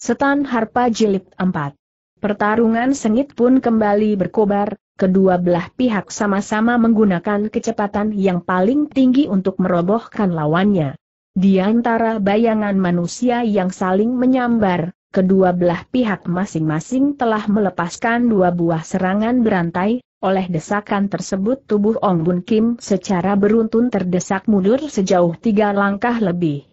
Setan Harpa Jilid 4 Pertarungan sengit pun kembali berkobar, kedua belah pihak sama-sama menggunakan kecepatan yang paling tinggi untuk merobohkan lawannya. Di antara bayangan manusia yang saling menyambar, kedua belah pihak masing-masing telah melepaskan dua buah serangan berantai, oleh desakan tersebut tubuh Ong Bun Kim secara beruntun terdesak mundur sejauh tiga langkah lebih.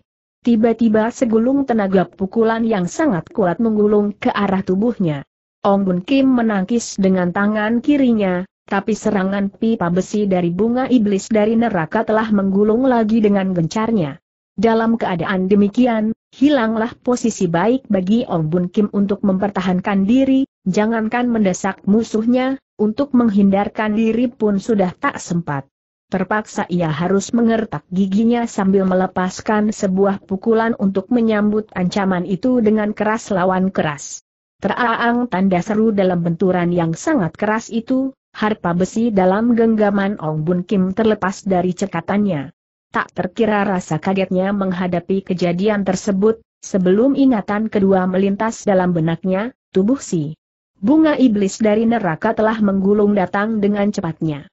Tiba-tiba segulung tenaga pukulan yang sangat kuat menggulung ke arah tubuhnya. Ong Bun Kim menangkis dengan tangan kirinya, tapi serangan pipa besi dari bunga iblis dari neraka telah menggulung lagi dengan gencarnya. Dalam keadaan demikian, hilanglah posisi baik bagi Ong Bun Kim untuk mempertahankan diri, jangankan mendesak musuhnya, untuk menghindarkan diri pun sudah tak sempat. Terpaksa ia harus mengertak giginya sambil melepaskan sebuah pukulan untuk menyambut ancaman itu dengan keras lawan keras. Teraang tanda seru dalam benturan yang sangat keras itu, harpa besi dalam genggaman Ong Bun Kim terlepas dari cekatannya. Tak terkira rasa kagetnya menghadapi kejadian tersebut, sebelum ingatan kedua melintas dalam benaknya, tubuh si bunga iblis dari neraka telah menggulung datang dengan cepatnya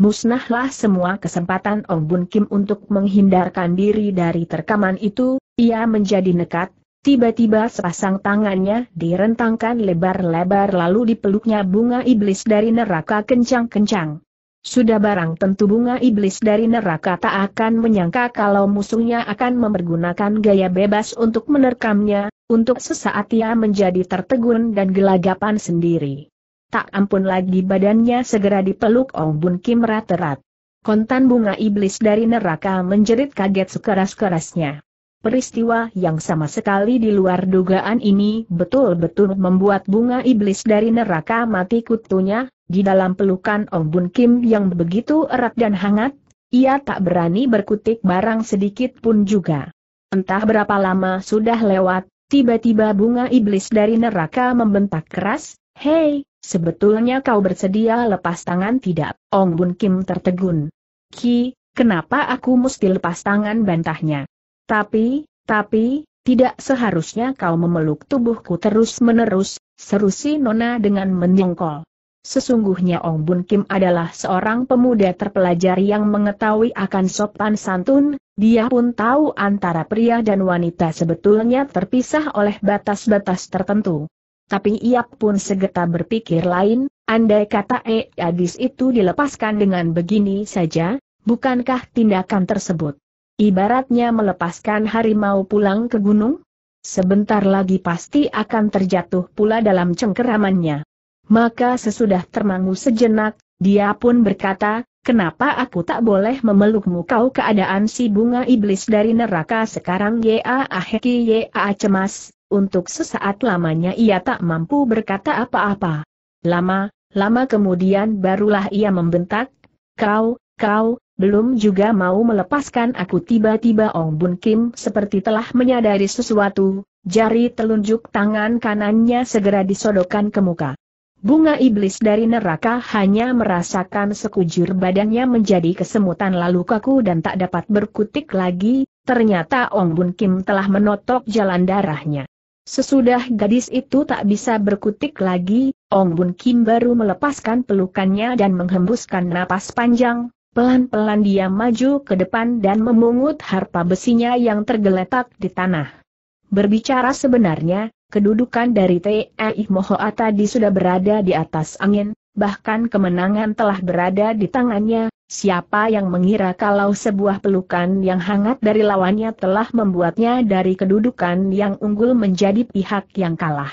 musnahlah semua kesempatan Ong Bun Kim untuk menghindarkan diri dari terkaman itu, ia menjadi nekat, tiba-tiba sepasang tangannya direntangkan lebar-lebar lalu dipeluknya bunga iblis dari neraka kencang-kencang. Sudah barang tentu bunga iblis dari neraka tak akan menyangka kalau musuhnya akan mempergunakan gaya bebas untuk menerkamnya, untuk sesaat ia menjadi tertegun dan gelagapan sendiri tak ampun lagi badannya segera dipeluk Ong Bun Kim rat-rat. Kontan bunga iblis dari neraka menjerit kaget sekeras-kerasnya. Peristiwa yang sama sekali di luar dugaan ini betul-betul membuat bunga iblis dari neraka mati kutunya, di dalam pelukan Ong Bun Kim yang begitu erat dan hangat, ia tak berani berkutik barang sedikit pun juga. Entah berapa lama sudah lewat, tiba-tiba bunga iblis dari neraka membentak keras, Hei, Sebetulnya kau bersedia lepas tangan tidak? Ong Bun Kim tertegun. Ki, kenapa aku mesti lepas tangan bantahnya? Tapi, tapi, tidak seharusnya kau memeluk tubuhku terus-menerus, seru si Nona dengan menyengkol. Sesungguhnya Ong Bun Kim adalah seorang pemuda terpelajar yang mengetahui akan sopan santun, dia pun tahu antara pria dan wanita sebetulnya terpisah oleh batas-batas tertentu tapi ia pun segera berpikir lain, andai kata E adis itu dilepaskan dengan begini saja, bukankah tindakan tersebut? Ibaratnya melepaskan harimau pulang ke gunung? Sebentar lagi pasti akan terjatuh pula dalam cengkeramannya. Maka sesudah termangu sejenak, dia pun berkata, Kenapa aku tak boleh memelukmu kau keadaan si bunga iblis dari neraka sekarang ya aheki ya cemas, untuk sesaat lamanya ia tak mampu berkata apa-apa. Lama, lama kemudian barulah ia membentak, Kau, kau, belum juga mau melepaskan aku tiba-tiba Ong Bun Kim seperti telah menyadari sesuatu, jari telunjuk tangan kanannya segera disodokan ke muka. Bunga iblis dari neraka hanya merasakan sekujur badannya menjadi kesemutan lalu kaku dan tak dapat berkutik lagi, ternyata Ong Bun Kim telah menotok jalan darahnya. Sesudah gadis itu tak bisa berkutik lagi, Ong Bun Kim baru melepaskan pelukannya dan menghembuskan napas panjang, pelan-pelan dia maju ke depan dan memungut harpa besinya yang tergeletak di tanah. Berbicara sebenarnya, kedudukan dari T.E.I. Mohoa tadi sudah berada di atas angin, bahkan kemenangan telah berada di tangannya, siapa yang mengira kalau sebuah pelukan yang hangat dari lawannya telah membuatnya dari kedudukan yang unggul menjadi pihak yang kalah.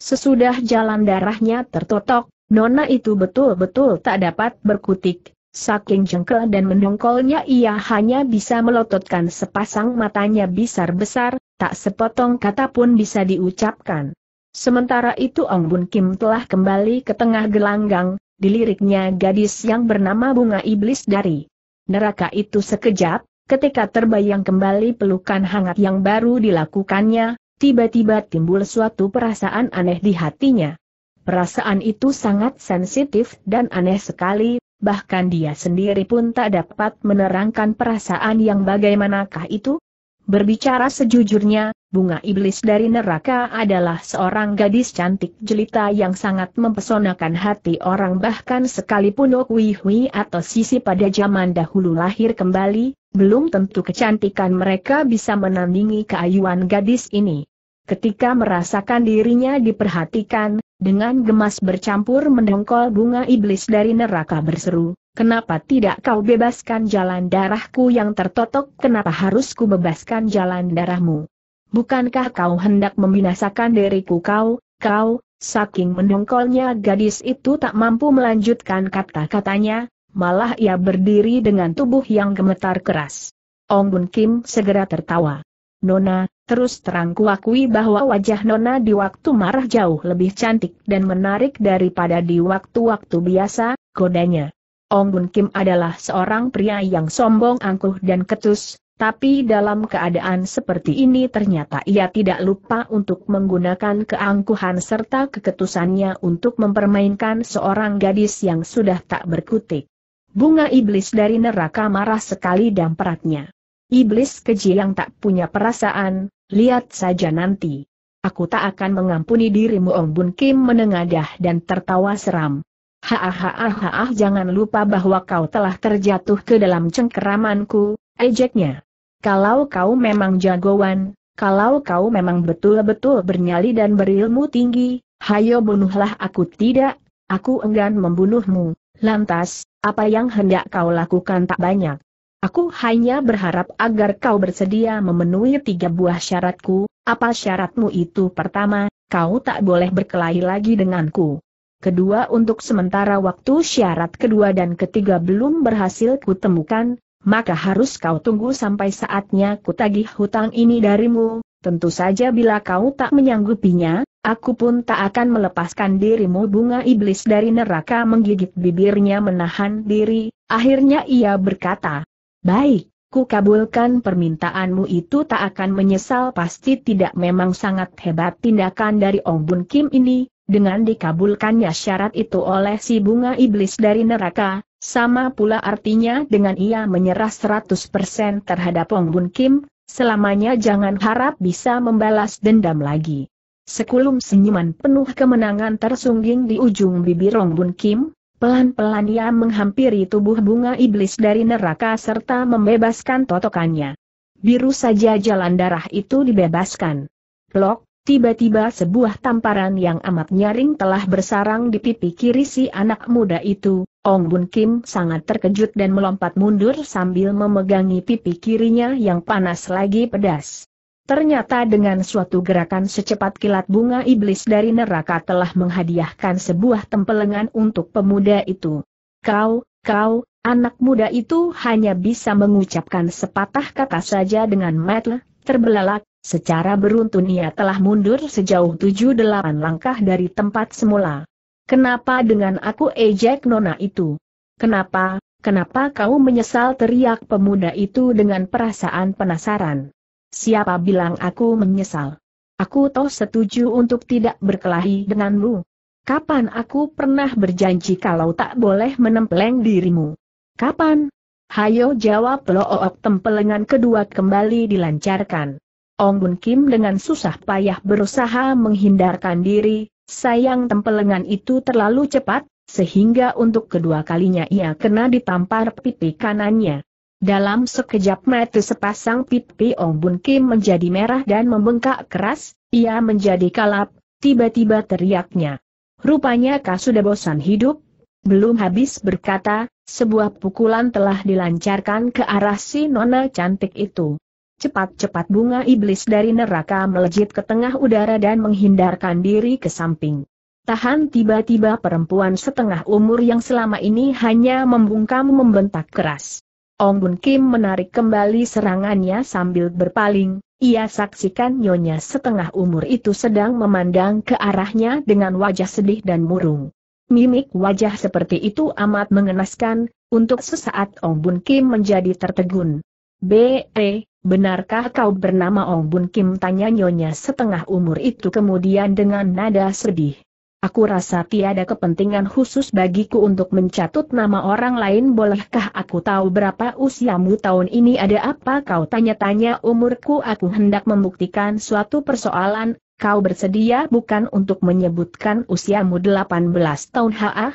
Sesudah jalan darahnya tertotok, Nona itu betul-betul tak dapat berkutik, saking jengkel dan mendongkolnya ia hanya bisa melototkan sepasang matanya besar-besar, tak sepotong kata pun bisa diucapkan. Sementara itu Ong Bun Kim telah kembali ke tengah gelanggang, diliriknya gadis yang bernama Bunga Iblis dari neraka itu sekejap, ketika terbayang kembali pelukan hangat yang baru dilakukannya, tiba-tiba timbul suatu perasaan aneh di hatinya. Perasaan itu sangat sensitif dan aneh sekali, bahkan dia sendiri pun tak dapat menerangkan perasaan yang bagaimanakah itu. Berbicara sejujurnya, bunga iblis dari neraka adalah seorang gadis cantik jelita yang sangat mempesonakan hati orang bahkan sekalipun Okwi oh atau Sisi pada zaman dahulu lahir kembali, belum tentu kecantikan mereka bisa menandingi keayuan gadis ini. Ketika merasakan dirinya diperhatikan, dengan gemas bercampur mendongkol bunga iblis dari neraka berseru, Kenapa tidak kau bebaskan jalan darahku yang tertotok? Kenapa harus ku bebaskan jalan darahmu? bukankah kau hendak membinasakan diriku kau, kau, saking mendongkolnya gadis itu tak mampu melanjutkan kata-katanya, malah ia berdiri dengan tubuh yang gemetar keras. Ong Bun Kim segera tertawa. Nona, terus terang kuakui bahwa wajah Nona di waktu marah jauh lebih cantik dan menarik daripada di waktu-waktu biasa, godanya. Ong Bun Kim adalah seorang pria yang sombong angkuh dan ketus, tapi dalam keadaan seperti ini ternyata ia tidak lupa untuk menggunakan keangkuhan serta keketusannya untuk mempermainkan seorang gadis yang sudah tak berkutik. Bunga iblis dari neraka marah sekali dan peratnya. Iblis keji yang tak punya perasaan, lihat saja nanti. Aku tak akan mengampuni dirimu Om Bun Kim menengadah dan tertawa seram. Ha Hahaha jangan lupa bahwa kau telah terjatuh ke dalam cengkeramanku, ejeknya. Kalau kau memang jagoan, kalau kau memang betul-betul bernyali dan berilmu tinggi, hayo bunuhlah aku tidak, aku enggan membunuhmu. Lantas, apa yang hendak kau lakukan tak banyak. Aku hanya berharap agar kau bersedia memenuhi tiga buah syaratku, apa syaratmu itu pertama, kau tak boleh berkelahi lagi denganku. Kedua untuk sementara waktu syarat kedua dan ketiga belum berhasil kutemukan, maka harus kau tunggu sampai saatnya kutagih hutang ini darimu, tentu saja bila kau tak menyanggupinya, aku pun tak akan melepaskan dirimu bunga iblis dari neraka menggigit bibirnya menahan diri, akhirnya ia berkata, baik. Ku kabulkan permintaanmu itu tak akan menyesal pasti tidak memang sangat hebat tindakan dari Ong Bun Kim ini, dengan dikabulkannya syarat itu oleh si bunga iblis dari neraka, sama pula artinya dengan ia menyerah 100% terhadap Ong Bun Kim, selamanya jangan harap bisa membalas dendam lagi. Sekulum senyuman penuh kemenangan tersungging di ujung bibir Ong Bun Kim, pelan-pelan ia menghampiri tubuh bunga iblis dari neraka serta membebaskan totokannya. Biru saja jalan darah itu dibebaskan. Blok, tiba-tiba sebuah tamparan yang amat nyaring telah bersarang di pipi kiri si anak muda itu, Ong Bun Kim sangat terkejut dan melompat mundur sambil memegangi pipi kirinya yang panas lagi pedas. Ternyata dengan suatu gerakan secepat kilat bunga iblis dari neraka telah menghadiahkan sebuah tempelengan untuk pemuda itu. Kau, kau, anak muda itu hanya bisa mengucapkan sepatah kata saja dengan metel, terbelalak, secara beruntun ia telah mundur sejauh 7-8 langkah dari tempat semula. Kenapa dengan aku ejek nona itu? Kenapa, kenapa kau menyesal teriak pemuda itu dengan perasaan penasaran? Siapa bilang aku menyesal? Aku toh setuju untuk tidak berkelahi denganmu. Kapan aku pernah berjanji kalau tak boleh menempeleng dirimu? Kapan? Hayo jawab loook tempelengan kedua kembali dilancarkan. Ong Bun Kim dengan susah payah berusaha menghindarkan diri, Sayang tempelengan itu terlalu cepat, sehingga untuk kedua kalinya ia kena ditampar pipi kanannya. Dalam sekejap mata sepasang pipi Ong Bun Kim menjadi merah dan membengkak keras, ia menjadi kalap, tiba-tiba teriaknya. Rupanya kau sudah bosan hidup? Belum habis berkata, sebuah pukulan telah dilancarkan ke arah si nona cantik itu. Cepat-cepat bunga iblis dari neraka melejit ke tengah udara dan menghindarkan diri ke samping. Tahan tiba-tiba perempuan setengah umur yang selama ini hanya membungkam membentak keras. Ong Bun Kim menarik kembali serangannya sambil berpaling, ia saksikan nyonya setengah umur itu sedang memandang ke arahnya dengan wajah sedih dan murung. Mimik wajah seperti itu amat mengenaskan, untuk sesaat Ong Bun Kim menjadi tertegun. B.E. Benarkah kau bernama Ong Bun Kim? Tanya nyonya setengah umur itu kemudian dengan nada sedih. Aku rasa tiada kepentingan khusus bagiku untuk mencatut nama orang lain bolehkah aku tahu berapa usiamu tahun ini ada apa kau tanya-tanya umurku aku hendak membuktikan suatu persoalan, kau bersedia bukan untuk menyebutkan usiamu 18 tahun ha? Ah.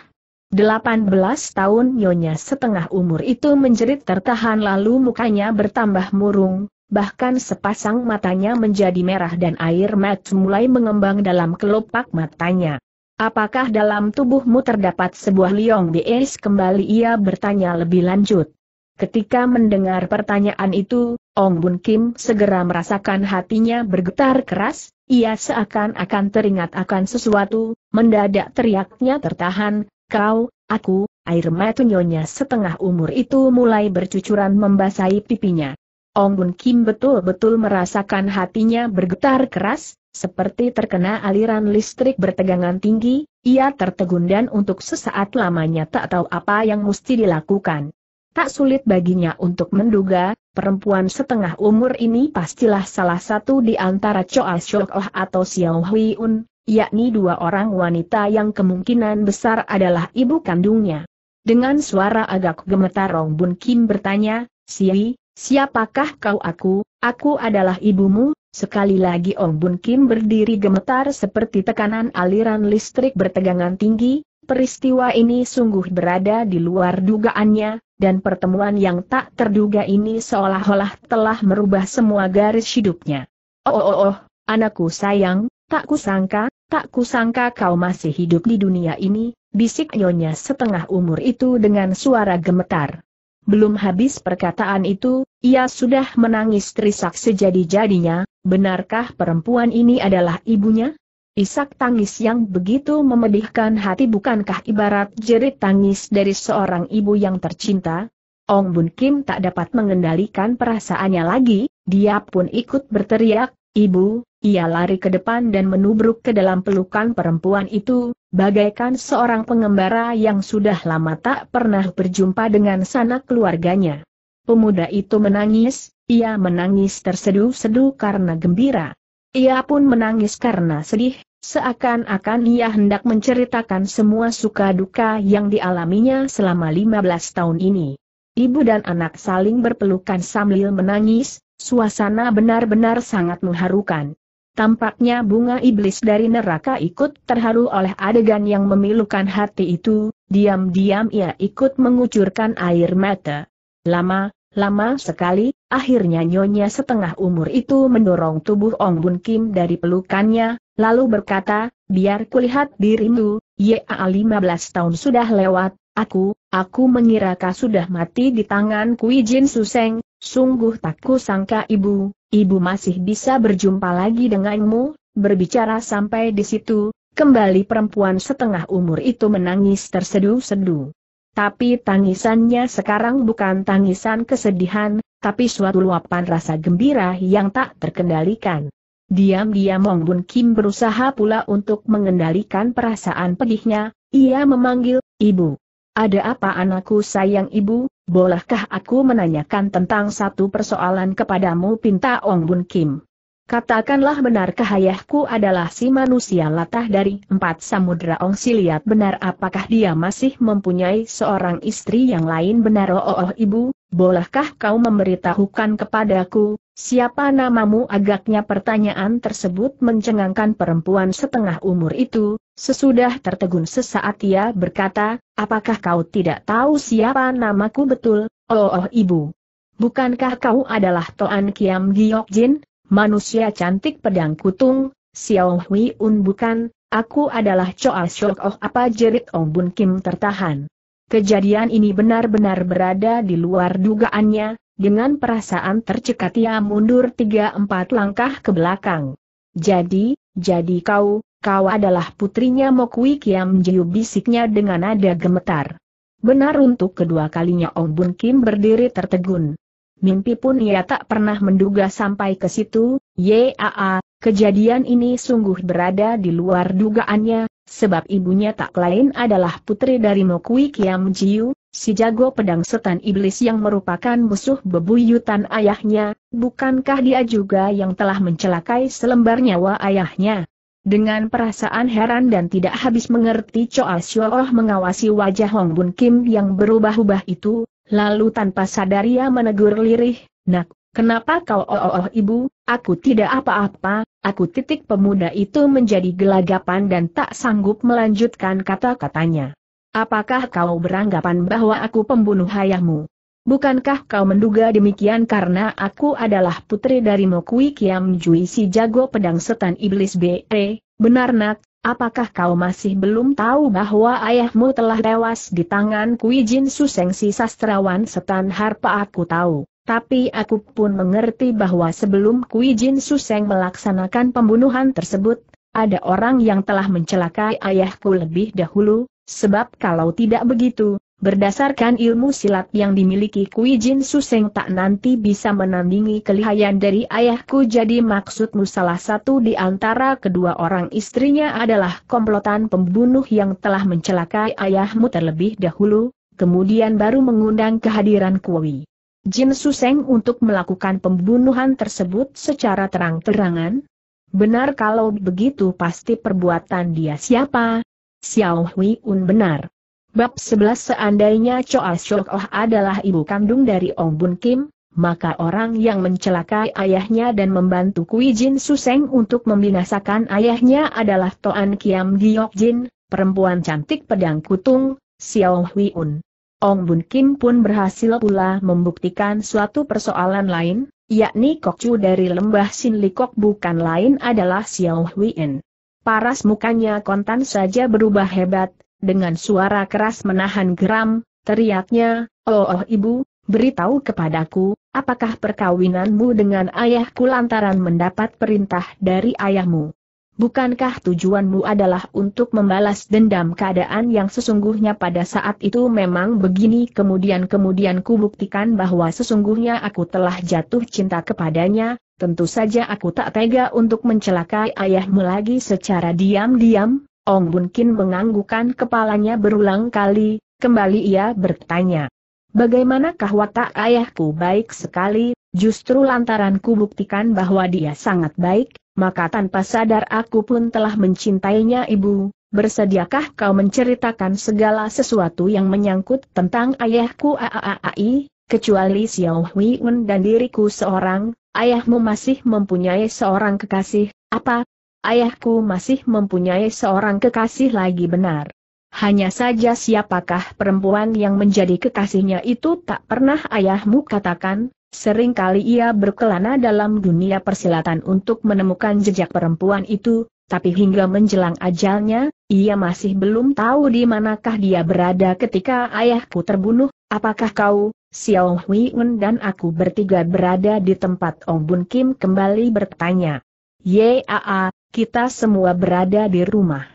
18 tahun nyonya setengah umur itu menjerit tertahan lalu mukanya bertambah murung, bahkan sepasang matanya menjadi merah dan air mata mulai mengembang dalam kelopak matanya. Apakah dalam tubuhmu terdapat sebuah liong bies kembali ia bertanya lebih lanjut. Ketika mendengar pertanyaan itu, Ong Bun Kim segera merasakan hatinya bergetar keras, ia seakan-akan teringat akan sesuatu, mendadak teriaknya tertahan, Kau, aku, air mata nyonya setengah umur itu mulai bercucuran membasahi pipinya. Ong Bun Kim betul-betul merasakan hatinya bergetar keras, seperti terkena aliran listrik bertegangan tinggi, ia tertegun dan untuk sesaat lamanya tak tahu apa yang mesti dilakukan. Tak sulit baginya untuk menduga, perempuan setengah umur ini pastilah salah satu di antara Choa Shok atau Xiao Hui Un, yakni dua orang wanita yang kemungkinan besar adalah ibu kandungnya. Dengan suara agak gemetar Rong Bun Kim bertanya, Si, siapakah kau aku, aku adalah ibumu, sekali lagi Ong Bun Kim berdiri gemetar seperti tekanan aliran listrik bertegangan tinggi, peristiwa ini sungguh berada di luar dugaannya, dan pertemuan yang tak terduga ini seolah-olah telah merubah semua garis hidupnya. Oh oh oh, oh anakku sayang, tak kusangka, Tak kusangka kau masih hidup di dunia ini, bisik nyonya setengah umur itu dengan suara gemetar. Belum habis perkataan itu, ia sudah menangis terisak sejadi-jadinya, benarkah perempuan ini adalah ibunya? Isak tangis yang begitu memedihkan hati bukankah ibarat jerit tangis dari seorang ibu yang tercinta? Ong Bun Kim tak dapat mengendalikan perasaannya lagi, dia pun ikut berteriak, Ibu, ia lari ke depan dan menubruk ke dalam pelukan perempuan itu, bagaikan seorang pengembara yang sudah lama tak pernah berjumpa dengan sanak keluarganya. Pemuda itu menangis, ia menangis tersedu-sedu karena gembira. Ia pun menangis karena sedih, seakan-akan ia hendak menceritakan semua suka duka yang dialaminya selama 15 tahun ini. Ibu dan anak saling berpelukan sambil menangis, Suasana benar-benar sangat mengharukan. Tampaknya bunga iblis dari neraka ikut terharu oleh adegan yang memilukan hati itu, diam-diam ia ikut mengucurkan air mata. Lama, lama sekali, akhirnya nyonya setengah umur itu mendorong tubuh Ong Bun Kim dari pelukannya, lalu berkata, biar kulihat dirimu, ya 15 tahun sudah lewat, aku, aku mengira kau sudah mati di tangan Kui Jin Suseng, Sungguh tak kusangka ibu, ibu masih bisa berjumpa lagi denganmu, berbicara sampai di situ, kembali perempuan setengah umur itu menangis terseduh-seduh. Tapi tangisannya sekarang bukan tangisan kesedihan, tapi suatu luapan rasa gembira yang tak terkendalikan. Diam-diam Mong Bun Kim berusaha pula untuk mengendalikan perasaan pedihnya, ia memanggil, Ibu. Ada apa anakku sayang ibu, bolehkah aku menanyakan tentang satu persoalan kepadamu pinta Ong Bun Kim? Katakanlah benarkah ayahku adalah si manusia latah dari empat samudera Ong Siliat? benar apakah dia masih mempunyai seorang istri yang lain benar oh, oh, oh ibu, Bolehkah kau memberitahukan kepadaku, siapa namamu agaknya pertanyaan tersebut mencengangkan perempuan setengah umur itu, sesudah tertegun sesaat ia berkata, apakah kau tidak tahu siapa namaku betul, oh, oh ibu. Bukankah kau adalah Toan Kiam Giok Jin, manusia cantik pedang kutung, Xiao Hui Un bukan, aku adalah Choa Shok Oh apa jerit Ong Bun Kim tertahan. Kejadian ini benar-benar berada di luar dugaannya, dengan perasaan tercekat ia mundur tiga empat langkah ke belakang. Jadi, jadi kau, kau adalah putrinya Mokwi Kiam Jiu bisiknya dengan nada gemetar. Benar untuk kedua kalinya Ong Bun Kim berdiri tertegun. Mimpi pun ia tak pernah menduga sampai ke situ, yaa, Kejadian ini sungguh berada di luar dugaannya, sebab ibunya tak lain adalah putri dari Mokui Kiam Jiu, si jago pedang setan iblis yang merupakan musuh bebuyutan ayahnya, bukankah dia juga yang telah mencelakai selembar nyawa ayahnya? Dengan perasaan heran dan tidak habis mengerti Choa Xiooh mengawasi wajah Hong Bun Kim yang berubah-ubah itu, lalu tanpa sadar ia menegur lirih, Nak, Kenapa kau oh, oh, oh ibu, aku tidak apa-apa, aku titik pemuda itu menjadi gelagapan dan tak sanggup melanjutkan kata-katanya. Apakah kau beranggapan bahwa aku pembunuh ayahmu? Bukankah kau menduga demikian karena aku adalah putri dari Mokui Kiam Jui si jago pedang setan iblis B.E., benar nak, apakah kau masih belum tahu bahwa ayahmu telah tewas di tangan Kui Jin Suseng si sastrawan setan harpa aku tahu. Tapi aku pun mengerti bahwa sebelum Kui Jin Suseng melaksanakan pembunuhan tersebut, ada orang yang telah mencelakai ayahku lebih dahulu, sebab kalau tidak begitu, berdasarkan ilmu silat yang dimiliki Kui Jin Suseng tak nanti bisa menandingi kelihayan dari ayahku jadi maksudmu salah satu di antara kedua orang istrinya adalah komplotan pembunuh yang telah mencelakai ayahmu terlebih dahulu, kemudian baru mengundang kehadiran Kui. Jin Suseng untuk melakukan pembunuhan tersebut secara terang-terangan? Benar kalau begitu pasti perbuatan dia siapa? Xiao Hui Un benar. Bab 11 Seandainya Choa Shok Oh adalah ibu kandung dari Ong Bun Kim, maka orang yang mencelakai ayahnya dan membantu Kui Jin Suseng untuk membinasakan ayahnya adalah Toan Kiam Giok Jin, perempuan cantik pedang kutung, Xiao Hui Un. Ong Bun Kim pun berhasil pula membuktikan suatu persoalan lain, yakni Chu dari lembah Sin Likok bukan lain adalah Xiao En. Paras mukanya kontan saja berubah hebat, dengan suara keras menahan geram, teriaknya, Oh, oh ibu, beritahu kepadaku, apakah perkawinanmu dengan ayahku lantaran mendapat perintah dari ayahmu? Bukankah tujuanmu adalah untuk membalas dendam keadaan yang sesungguhnya pada saat itu memang begini kemudian-kemudian kubuktikan bahwa sesungguhnya aku telah jatuh cinta kepadanya, tentu saja aku tak tega untuk mencelakai ayahmu lagi secara diam-diam, Ong Bun Kin menganggukkan kepalanya berulang kali, kembali ia bertanya. Bagaimanakah watak ayahku baik sekali, justru lantaran kubuktikan bahwa dia sangat baik, maka tanpa sadar aku pun telah mencintainya ibu, bersediakah kau menceritakan segala sesuatu yang menyangkut tentang ayahku aaai, kecuali Xiao Un dan diriku seorang, ayahmu masih mempunyai seorang kekasih, apa? Ayahku masih mempunyai seorang kekasih lagi benar. Hanya saja siapakah perempuan yang menjadi kekasihnya itu tak pernah ayahmu katakan, Sering kali ia berkelana dalam dunia persilatan untuk menemukan jejak perempuan itu, tapi hingga menjelang ajalnya, ia masih belum tahu di manakah dia berada ketika ayahku terbunuh, apakah kau, Xiao Hui Un dan aku bertiga berada di tempat Ong Bun Kim kembali bertanya. Yaa, kita semua berada di rumah.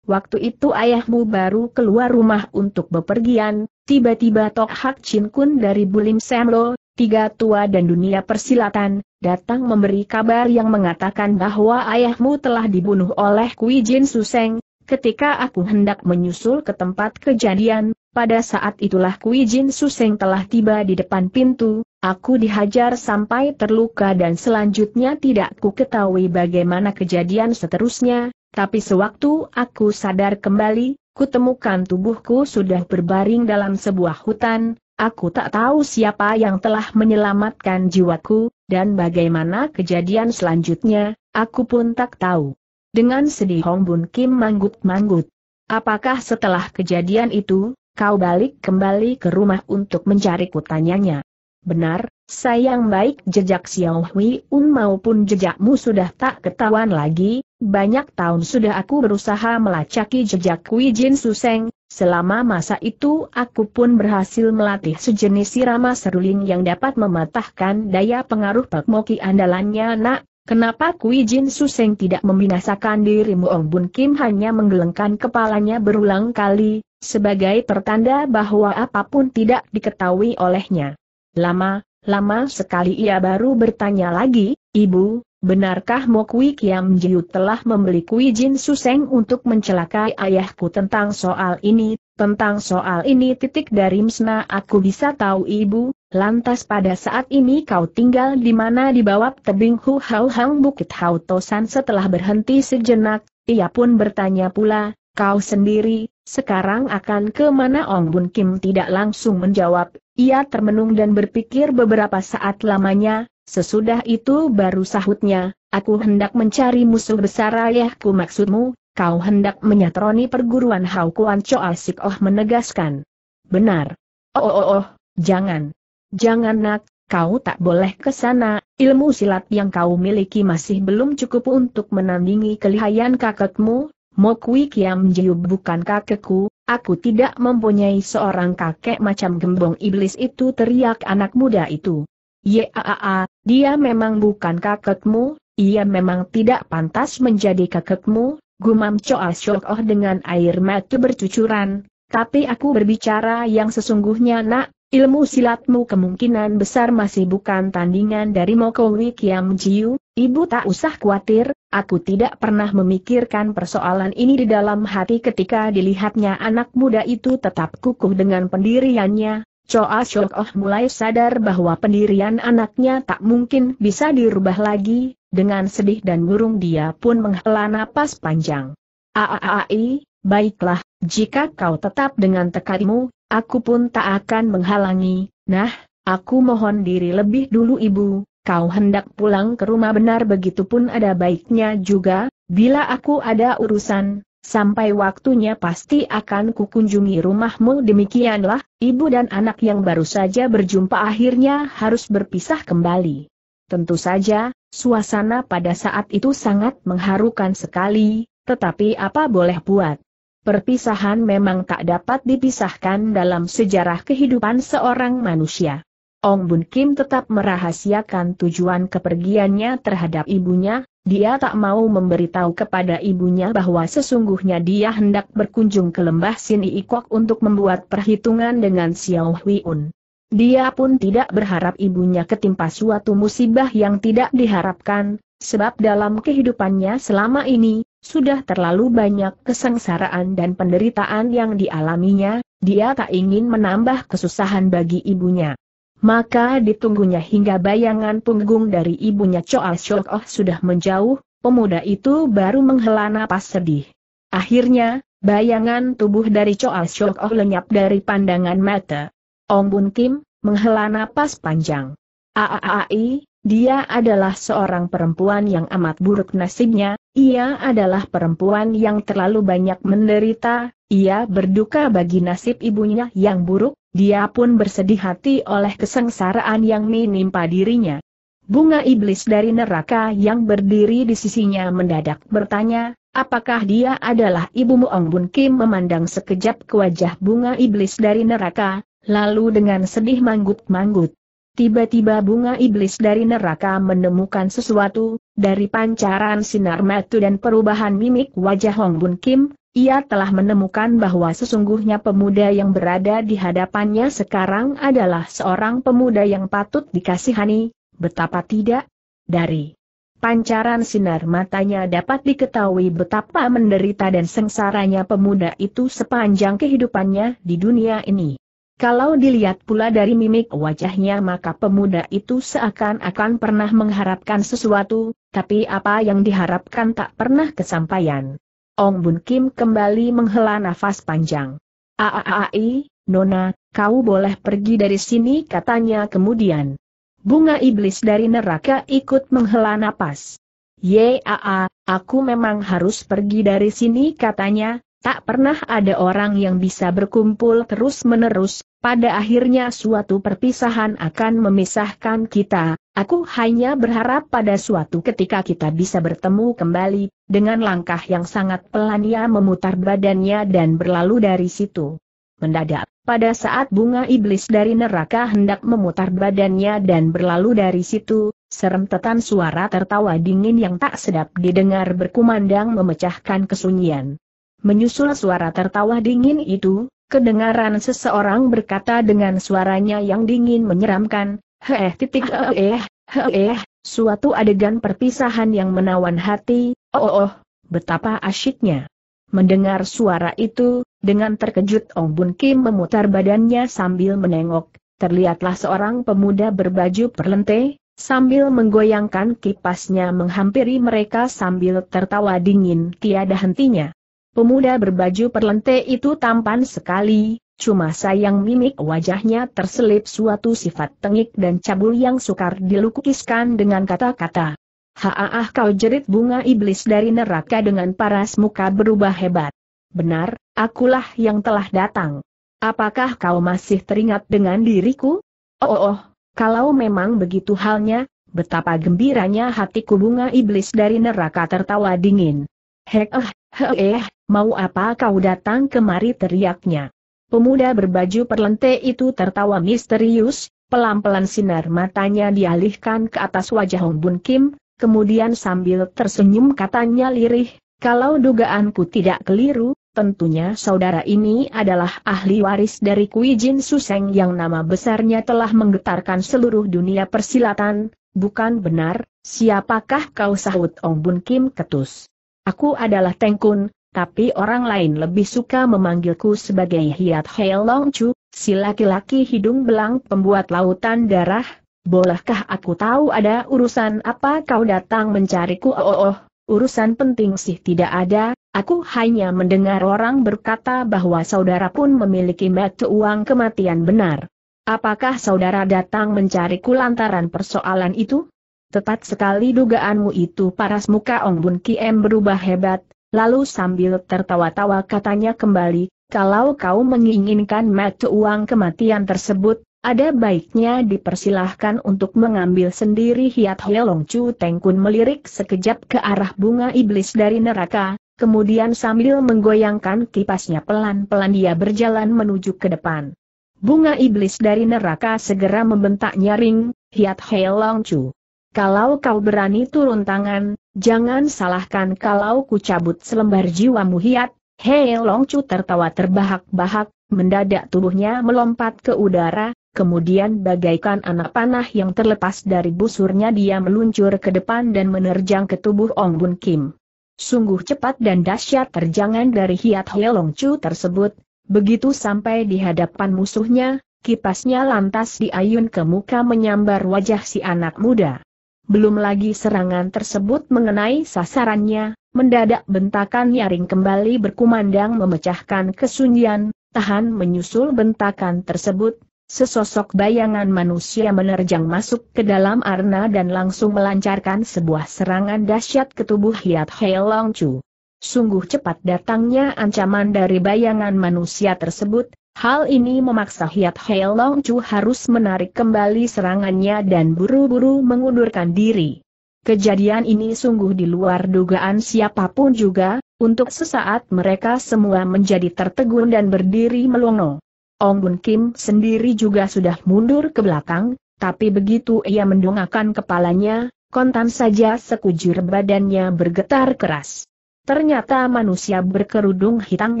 Waktu itu ayahmu baru keluar rumah untuk bepergian, tiba-tiba Tok Hak Chin Kun dari Bulim Semlo, tiga tua dan dunia persilatan, datang memberi kabar yang mengatakan bahwa ayahmu telah dibunuh oleh Kui Jin Suseng, ketika aku hendak menyusul ke tempat kejadian, pada saat itulah Kui Jin Suseng telah tiba di depan pintu, aku dihajar sampai terluka dan selanjutnya tidak ku ketahui bagaimana kejadian seterusnya, tapi sewaktu aku sadar kembali, kutemukan tubuhku sudah berbaring dalam sebuah hutan, Aku tak tahu siapa yang telah menyelamatkan jiwaku, dan bagaimana kejadian selanjutnya, aku pun tak tahu. Dengan sedih Hong Bun Kim manggut-manggut. Apakah setelah kejadian itu, kau balik kembali ke rumah untuk mencari kutanyanya? Benar, sayang baik jejak Xiao Hui Un maupun jejakmu sudah tak ketahuan lagi, banyak tahun sudah aku berusaha melacaki jejak Kui Jin Suseng, Selama masa itu aku pun berhasil melatih sejenis sirama seruling yang dapat mematahkan daya pengaruh Pak Moki andalannya nak. Kenapa Kui Jin Suseng tidak membinasakan dirimu Ong Bun Kim hanya menggelengkan kepalanya berulang kali, sebagai pertanda bahwa apapun tidak diketahui olehnya. Lama, lama sekali ia baru bertanya lagi, Ibu, Benarkah Mokwi Kiam Jiu telah membeli Kui Jin Suseng untuk mencelakai ayahku tentang soal ini? Tentang soal ini titik dari Msna aku bisa tahu ibu, lantas pada saat ini kau tinggal di mana di bawah tebing Hu Hau Hang Bukit Hau Tosan setelah berhenti sejenak, ia pun bertanya pula, kau sendiri, sekarang akan ke mana Ong Bun Kim tidak langsung menjawab, ia termenung dan berpikir beberapa saat lamanya, Sesudah itu baru sahutnya, aku hendak mencari musuh besar ayahku maksudmu, kau hendak menyatroni perguruan Hau Kuan Choa Oh menegaskan. Benar. Oh, oh oh oh, jangan. Jangan nak, kau tak boleh ke sana, ilmu silat yang kau miliki masih belum cukup untuk menandingi kelihayan kakekmu, Mokwi Kiam Jiu bukan kakekku, aku tidak mempunyai seorang kakek macam gembong iblis itu teriak anak muda itu. Yaa, dia memang bukan kakekmu, ia memang tidak pantas menjadi kakekmu, gumam Choa Shok oh dengan air mata bercucuran, tapi aku berbicara yang sesungguhnya nak, ilmu silatmu kemungkinan besar masih bukan tandingan dari Mokowi Kiam Jiu, ibu tak usah khawatir, aku tidak pernah memikirkan persoalan ini di dalam hati ketika dilihatnya anak muda itu tetap kukuh dengan pendiriannya, Choa Shok Oh mulai sadar bahwa pendirian anaknya tak mungkin bisa dirubah lagi, dengan sedih dan burung dia pun menghela napas panjang. Aaai, baiklah, jika kau tetap dengan tekadmu, aku pun tak akan menghalangi, nah, aku mohon diri lebih dulu ibu, kau hendak pulang ke rumah benar begitu pun ada baiknya juga, bila aku ada urusan, Sampai waktunya pasti akan kukunjungi rumahmu demikianlah, ibu dan anak yang baru saja berjumpa akhirnya harus berpisah kembali. Tentu saja, suasana pada saat itu sangat mengharukan sekali, tetapi apa boleh buat. Perpisahan memang tak dapat dipisahkan dalam sejarah kehidupan seorang manusia. Ong Bun Kim tetap merahasiakan tujuan kepergiannya terhadap ibunya, dia tak mau memberitahu kepada ibunya bahwa sesungguhnya dia hendak berkunjung ke lembah Sin Iikok untuk membuat perhitungan dengan Xiao Huiun. Dia pun tidak berharap ibunya ketimpa suatu musibah yang tidak diharapkan, sebab dalam kehidupannya selama ini, sudah terlalu banyak kesengsaraan dan penderitaan yang dialaminya, dia tak ingin menambah kesusahan bagi ibunya. Maka ditunggunya hingga bayangan punggung dari ibunya Choa Shok Oh sudah menjauh, pemuda itu baru menghela napas sedih. Akhirnya, bayangan tubuh dari Choa Shok Oh lenyap dari pandangan mata. Ong Bun Kim, menghela napas panjang. Aaai, dia adalah seorang perempuan yang amat buruk nasibnya, ia adalah perempuan yang terlalu banyak menderita, ia berduka bagi nasib ibunya yang buruk, dia pun bersedih hati oleh kesengsaraan yang menimpa dirinya. Bunga iblis dari neraka yang berdiri di sisinya mendadak bertanya, apakah dia adalah ibumu Ong Bun Kim memandang sekejap ke wajah bunga iblis dari neraka, lalu dengan sedih manggut-manggut. Tiba-tiba bunga iblis dari neraka menemukan sesuatu, dari pancaran sinar mata dan perubahan mimik wajah Hong Bun Kim, ia telah menemukan bahwa sesungguhnya pemuda yang berada di hadapannya sekarang adalah seorang pemuda yang patut dikasihani, betapa tidak? Dari pancaran sinar matanya dapat diketahui betapa menderita dan sengsaranya pemuda itu sepanjang kehidupannya di dunia ini. Kalau dilihat pula dari mimik wajahnya maka pemuda itu seakan-akan pernah mengharapkan sesuatu, tapi apa yang diharapkan tak pernah kesampaian. Ong Bun Kim kembali menghela nafas panjang. Aaai, Nona, kau boleh pergi dari sini katanya kemudian. Bunga iblis dari neraka ikut menghela nafas. Yaa, aku memang harus pergi dari sini katanya, Tak pernah ada orang yang bisa berkumpul terus-menerus, pada akhirnya suatu perpisahan akan memisahkan kita, aku hanya berharap pada suatu ketika kita bisa bertemu kembali, dengan langkah yang sangat pelan ia memutar badannya dan berlalu dari situ. Mendadak, pada saat bunga iblis dari neraka hendak memutar badannya dan berlalu dari situ, serentetan suara tertawa dingin yang tak sedap didengar berkumandang memecahkan kesunyian. Menyusul suara tertawa dingin itu, kedengaran seseorang berkata dengan suaranya yang dingin menyeramkan, Heeh titik heeh, heeh, suatu adegan perpisahan yang menawan hati, oh oh, oh betapa asyiknya. Mendengar suara itu, dengan terkejut Ong Bun Kim memutar badannya sambil menengok, terlihatlah seorang pemuda berbaju perlente, sambil menggoyangkan kipasnya menghampiri mereka sambil tertawa dingin tiada hentinya. Pemuda berbaju perlente itu tampan sekali, cuma sayang mimik wajahnya terselip suatu sifat tengik dan cabul yang sukar dilukiskan dengan kata-kata. Haaah kau jerit bunga iblis dari neraka dengan paras muka berubah hebat. Benar, akulah yang telah datang. Apakah kau masih teringat dengan diriku? Oh, oh, oh kalau memang begitu halnya, betapa gembiranya hatiku bunga iblis dari neraka tertawa dingin. Hek eh, he, eh, mau apa kau datang kemari teriaknya. Pemuda berbaju perlente itu tertawa misterius, pelan-pelan sinar matanya dialihkan ke atas wajah Hong Bun Kim, kemudian sambil tersenyum katanya lirih, kalau dugaanku tidak keliru, tentunya saudara ini adalah ahli waris dari Kui Jin Suseng yang nama besarnya telah menggetarkan seluruh dunia persilatan, bukan benar, siapakah kau sahut Hong Bun Kim ketus? Aku adalah Tengkun, tapi orang lain lebih suka memanggilku sebagai Hiat Hei Long Chu, si laki-laki hidung belang pembuat lautan darah, bolehkah aku tahu ada urusan apa kau datang mencariku? Oh, oh, oh urusan penting sih tidak ada, aku hanya mendengar orang berkata bahwa saudara pun memiliki mata uang kematian benar. Apakah saudara datang mencariku lantaran persoalan itu? Tepat sekali dugaanmu itu paras muka Ong Bun Kiem berubah hebat, Lalu sambil tertawa-tawa katanya kembali, kalau kau menginginkan mata uang kematian tersebut, ada baiknya dipersilahkan untuk mengambil sendiri hiat Helong Chu Tengkun melirik sekejap ke arah bunga iblis dari neraka, kemudian sambil menggoyangkan kipasnya pelan-pelan dia berjalan menuju ke depan. Bunga iblis dari neraka segera membentak nyaring, hiat Helong cu. Kalau kau berani turun tangan, Jangan salahkan kalau ku cabut selembar jiwamu hiat, Hei Longcu tertawa terbahak-bahak, mendadak tubuhnya melompat ke udara, kemudian bagaikan anak panah yang terlepas dari busurnya dia meluncur ke depan dan menerjang ke tubuh Ong Bun Kim. Sungguh cepat dan dahsyat terjangan dari hiat Hei Longcu tersebut, begitu sampai di hadapan musuhnya, Kipasnya lantas diayun ke muka menyambar wajah si anak muda belum lagi serangan tersebut mengenai sasarannya, mendadak bentakan nyaring kembali berkumandang memecahkan kesunyian, tahan menyusul bentakan tersebut, sesosok bayangan manusia menerjang masuk ke dalam arna dan langsung melancarkan sebuah serangan dahsyat ke tubuh Hiat Hei Long Chu. Sungguh cepat datangnya ancaman dari bayangan manusia tersebut, Hal ini memaksa Hiat Hei Long Chu harus menarik kembali serangannya dan buru-buru mengundurkan diri. Kejadian ini sungguh di luar dugaan siapapun juga, untuk sesaat mereka semua menjadi tertegun dan berdiri melongo. Ong Bun Kim sendiri juga sudah mundur ke belakang, tapi begitu ia mendongakkan kepalanya, kontan saja sekujur badannya bergetar keras. Ternyata manusia berkerudung hitam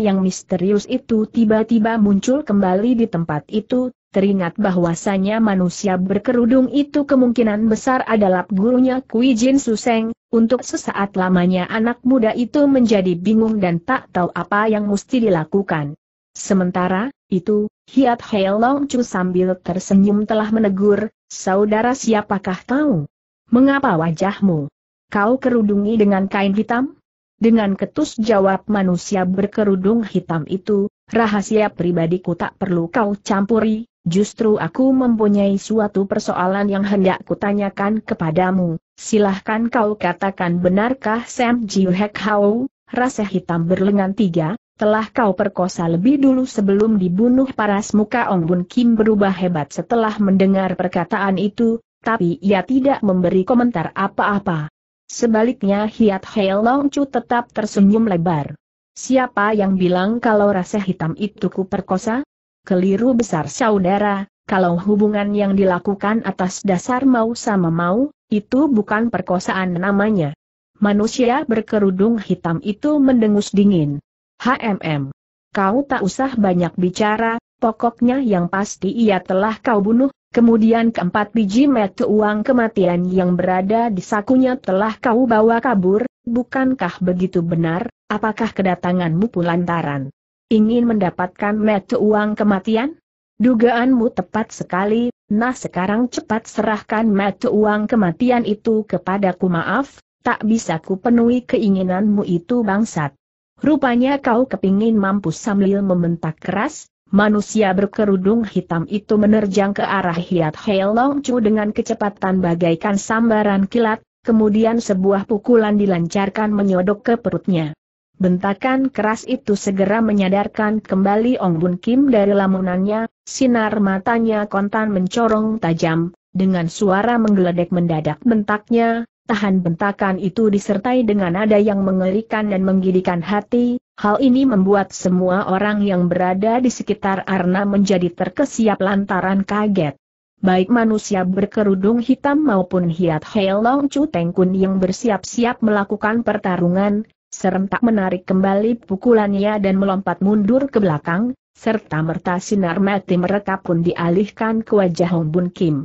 yang misterius itu tiba-tiba muncul kembali di tempat itu, teringat bahwasanya manusia berkerudung itu kemungkinan besar adalah gurunya Kui Jin Suseng, untuk sesaat lamanya anak muda itu menjadi bingung dan tak tahu apa yang mesti dilakukan. Sementara, itu, Hiat Long Chu sambil tersenyum telah menegur, saudara siapakah kau? Mengapa wajahmu? Kau kerudungi dengan kain hitam? Dengan ketus jawab manusia berkerudung hitam itu, rahasia pribadiku tak perlu kau campuri, justru aku mempunyai suatu persoalan yang hendak kutanyakan kepadamu. Silahkan kau katakan benarkah Sam Jiu Hek Hau, rasa hitam berlengan tiga, telah kau perkosa lebih dulu sebelum dibunuh paras muka Ong Bun Kim berubah hebat setelah mendengar perkataan itu, tapi ia tidak memberi komentar apa-apa. Sebaliknya Hiat Long Chu tetap tersenyum lebar. Siapa yang bilang kalau rasa hitam itu ku perkosa? Keliru besar saudara, kalau hubungan yang dilakukan atas dasar mau sama mau, itu bukan perkosaan namanya. Manusia berkerudung hitam itu mendengus dingin. HMM. Kau tak usah banyak bicara, pokoknya yang pasti ia telah kau bunuh, Kemudian keempat biji mata uang kematian yang berada di sakunya telah kau bawa kabur, bukankah begitu benar, apakah kedatanganmu pulantaran? Ingin mendapatkan mata uang kematian? Dugaanmu tepat sekali, nah sekarang cepat serahkan mata uang kematian itu kepadaku maaf, tak bisa ku penuhi keinginanmu itu bangsat. Rupanya kau kepingin mampu sambil membentak keras, Manusia berkerudung hitam itu menerjang ke arah Hiat Heilong Chu dengan kecepatan bagaikan sambaran kilat, kemudian sebuah pukulan dilancarkan menyodok ke perutnya. Bentakan keras itu segera menyadarkan kembali Ong Bun Kim dari lamunannya, sinar matanya kontan mencorong tajam, dengan suara menggeledek mendadak bentaknya, Tahan bentakan itu disertai dengan nada yang mengerikan dan menggidikan hati, hal ini membuat semua orang yang berada di sekitar Arna menjadi terkesiap lantaran kaget. Baik manusia berkerudung hitam maupun hiat Heilong Chu Tengkun yang bersiap-siap melakukan pertarungan, serentak menarik kembali pukulannya dan melompat mundur ke belakang, serta merta sinar mati mereka pun dialihkan ke wajah Hong Bun Kim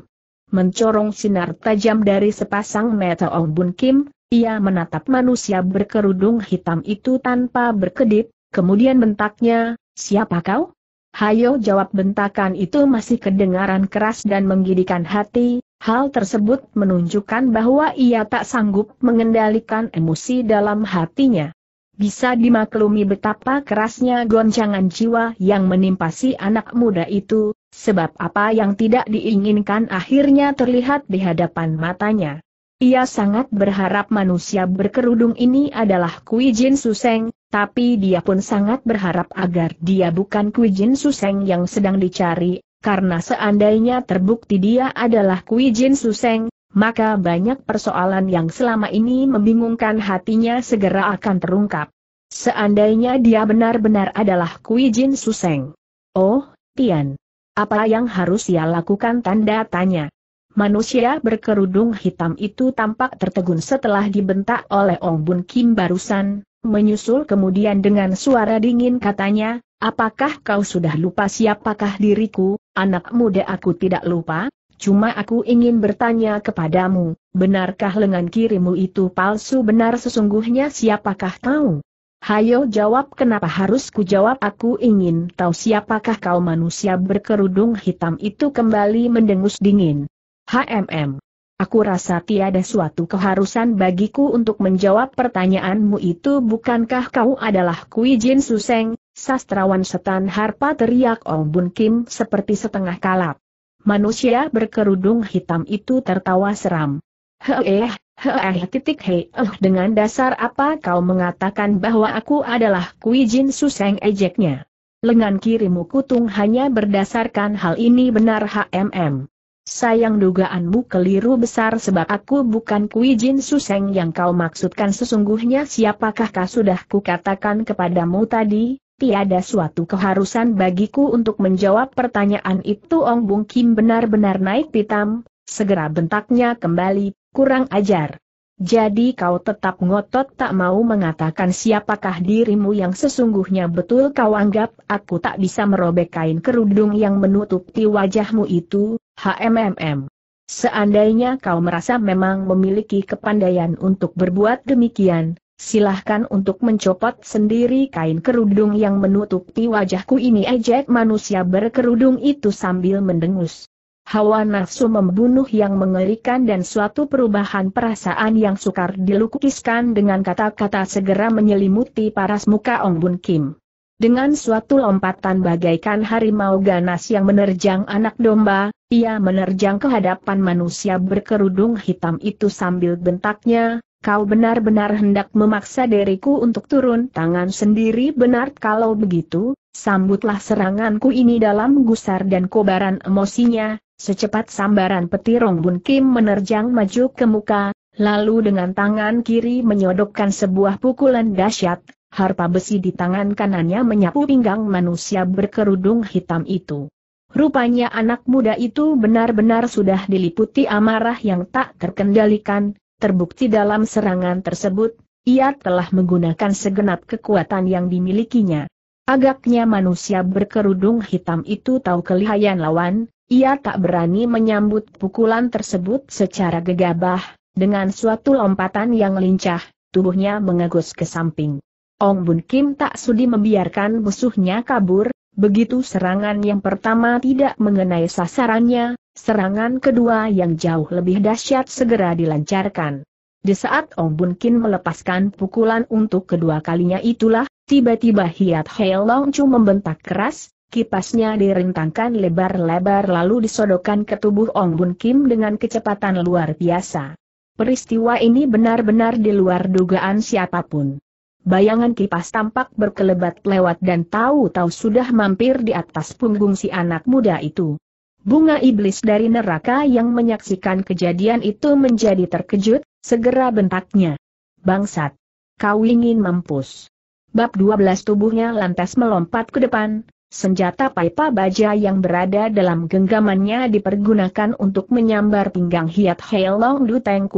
mencorong sinar tajam dari sepasang mata Ong Bun Kim, ia menatap manusia berkerudung hitam itu tanpa berkedip, kemudian bentaknya, siapa kau? Hayo jawab bentakan itu masih kedengaran keras dan menggidikan hati, Hal tersebut menunjukkan bahwa ia tak sanggup mengendalikan emosi dalam hatinya. Bisa dimaklumi betapa kerasnya goncangan jiwa yang menimpa si anak muda itu, Sebab apa yang tidak diinginkan akhirnya terlihat di hadapan matanya. Ia sangat berharap manusia berkerudung ini adalah Kui Jin Suseng, tapi dia pun sangat berharap agar dia bukan Kui Jin Suseng yang sedang dicari, karena seandainya terbukti dia adalah Kui Jin Suseng, maka banyak persoalan yang selama ini membingungkan hatinya segera akan terungkap. Seandainya dia benar-benar adalah Kui Jin Suseng. Oh, Tian, apa yang harus ia lakukan tanda tanya. Manusia berkerudung hitam itu tampak tertegun setelah dibentak oleh Ong Bun Kim barusan, menyusul kemudian dengan suara dingin katanya, Apakah kau sudah lupa siapakah diriku, anak muda aku tidak lupa, cuma aku ingin bertanya kepadamu, benarkah lengan kirimu itu palsu benar sesungguhnya siapakah kau? Hayo jawab kenapa harus ku jawab aku ingin tahu siapakah kau manusia berkerudung hitam itu kembali mendengus dingin. HMM. Aku rasa tiada suatu keharusan bagiku untuk menjawab pertanyaanmu itu bukankah kau adalah Kui Jin Suseng, sastrawan setan harpa teriak Ong Bun Kim seperti setengah kalap. Manusia berkerudung hitam itu tertawa seram. Heeh, Heeh, titik hei, eh, dengan dasar apa kau mengatakan bahwa aku adalah Kui Jin Suseng ejeknya? Lengan kirimu kutung hanya berdasarkan hal ini benar HMM. Sayang dugaanmu keliru besar sebab aku bukan Kui Jin Suseng yang kau maksudkan sesungguhnya siapakah kau sudah kukatakan kepadamu tadi, tiada suatu keharusan bagiku untuk menjawab pertanyaan itu Ong Bung Kim benar-benar naik pitam, segera bentaknya kembali kurang ajar. Jadi kau tetap ngotot tak mau mengatakan siapakah dirimu yang sesungguhnya betul kau anggap aku tak bisa merobek kain kerudung yang menutupi wajahmu itu, HMMM. Seandainya kau merasa memang memiliki kepandaian untuk berbuat demikian, silahkan untuk mencopot sendiri kain kerudung yang menutupi wajahku ini ejek manusia berkerudung itu sambil mendengus. Hawa nafsu membunuh yang mengerikan dan suatu perubahan perasaan yang sukar dilukiskan dengan kata-kata segera menyelimuti paras muka Ong Bun Kim. Dengan suatu lompatan bagaikan harimau ganas yang menerjang anak domba, ia menerjang ke hadapan manusia berkerudung hitam itu sambil bentaknya, kau benar-benar hendak memaksa diriku untuk turun tangan sendiri benar kalau begitu, sambutlah seranganku ini dalam gusar dan kobaran emosinya, Secepat sambaran petir Rong Bun Kim menerjang maju ke muka, lalu dengan tangan kiri menyodokkan sebuah pukulan dahsyat, harpa besi di tangan kanannya menyapu pinggang manusia berkerudung hitam itu. Rupanya anak muda itu benar-benar sudah diliputi amarah yang tak terkendalikan, terbukti dalam serangan tersebut, ia telah menggunakan segenap kekuatan yang dimilikinya. Agaknya manusia berkerudung hitam itu tahu kelihayan lawan, ia tak berani menyambut pukulan tersebut secara gegabah, dengan suatu lompatan yang lincah, tubuhnya mengegus ke samping. Ong Bun Kim tak sudi membiarkan musuhnya kabur, begitu serangan yang pertama tidak mengenai sasarannya, serangan kedua yang jauh lebih dahsyat segera dilancarkan. Di saat Ong Bun Kim melepaskan pukulan untuk kedua kalinya itulah, tiba-tiba Hiat Heilong Chu membentak keras, Kipasnya direntangkan lebar-lebar lalu disodokkan ke tubuh Ong Bun Kim dengan kecepatan luar biasa. Peristiwa ini benar-benar di luar dugaan siapapun. Bayangan kipas tampak berkelebat lewat dan tahu-tahu sudah mampir di atas punggung si anak muda itu. Bunga iblis dari neraka yang menyaksikan kejadian itu menjadi terkejut, segera bentaknya. Bangsat! Kau ingin mampus! Bab 12 tubuhnya lantas melompat ke depan, Senjata paipa baja yang berada dalam genggamannya dipergunakan untuk menyambar pinggang Hiat Heilong Du Teng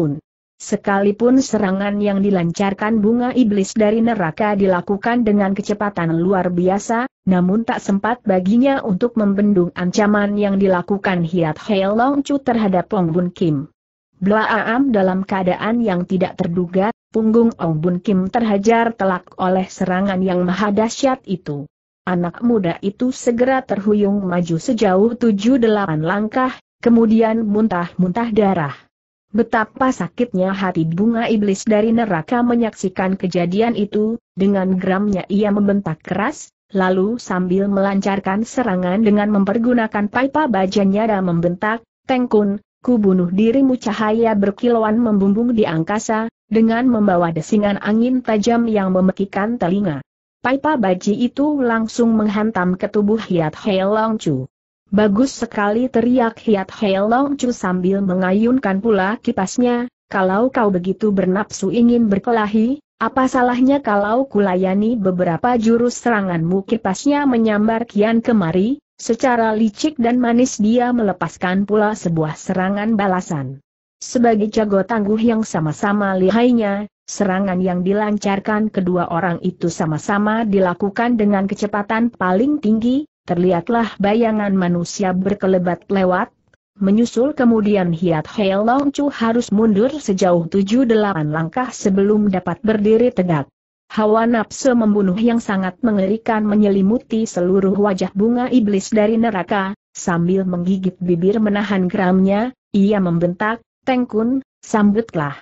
Sekalipun serangan yang dilancarkan bunga iblis dari neraka dilakukan dengan kecepatan luar biasa, namun tak sempat baginya untuk membendung ancaman yang dilakukan Hiat Heilong Chu terhadap Ong Bun Kim. Blaam dalam keadaan yang tidak terduga, punggung Ong Bun Kim terhajar telak oleh serangan yang maha dahsyat itu. Anak muda itu segera terhuyung maju sejauh tujuh delapan langkah, kemudian muntah-muntah darah. Betapa sakitnya hati bunga iblis dari neraka menyaksikan kejadian itu, dengan geramnya ia membentak keras, lalu sambil melancarkan serangan dengan mempergunakan pipa bajanya dan membentak, Tengkun, ku bunuh dirimu cahaya berkilauan membumbung di angkasa, dengan membawa desingan angin tajam yang memekikan telinga. Pipa baji itu langsung menghantam ke tubuh Hiat Hei Long Chu. Bagus sekali teriak Hiat Hei Long Chu sambil mengayunkan pula kipasnya, kalau kau begitu bernapsu ingin berkelahi, apa salahnya kalau kulayani beberapa jurus seranganmu kipasnya menyambar kian kemari, secara licik dan manis dia melepaskan pula sebuah serangan balasan. Sebagai jago tangguh yang sama-sama lihainya, Serangan yang dilancarkan kedua orang itu sama-sama dilakukan dengan kecepatan paling tinggi, terlihatlah bayangan manusia berkelebat lewat, menyusul kemudian Hiat Hei Long Chu harus mundur sejauh 7-8 langkah sebelum dapat berdiri tegak. Hawa nafsu membunuh yang sangat mengerikan menyelimuti seluruh wajah bunga iblis dari neraka, sambil menggigit bibir menahan geramnya, ia membentak, Tengkun, sambutlah.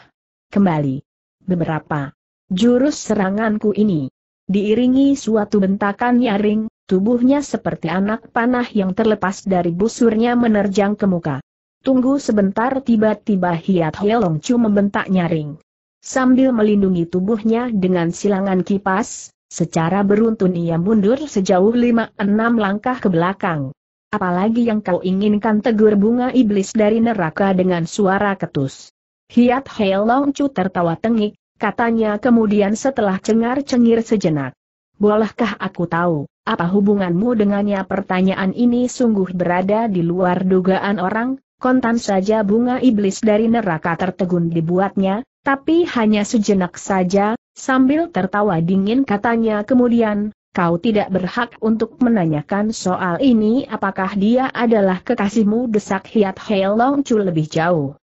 Kembali beberapa jurus seranganku ini. Diiringi suatu bentakan nyaring, tubuhnya seperti anak panah yang terlepas dari busurnya menerjang ke muka. Tunggu sebentar tiba-tiba Hiat Chu membentak nyaring. Sambil melindungi tubuhnya dengan silangan kipas, secara beruntun ia mundur sejauh lima enam langkah ke belakang. Apalagi yang kau inginkan tegur bunga iblis dari neraka dengan suara ketus. Hiat Hei Long Chu tertawa tengik, katanya kemudian setelah cengar-cengir sejenak. Bolehkah aku tahu, apa hubunganmu dengannya pertanyaan ini sungguh berada di luar dugaan orang, kontan saja bunga iblis dari neraka tertegun dibuatnya, tapi hanya sejenak saja, sambil tertawa dingin katanya kemudian, kau tidak berhak untuk menanyakan soal ini apakah dia adalah kekasihmu desak Hiat Long Chu lebih jauh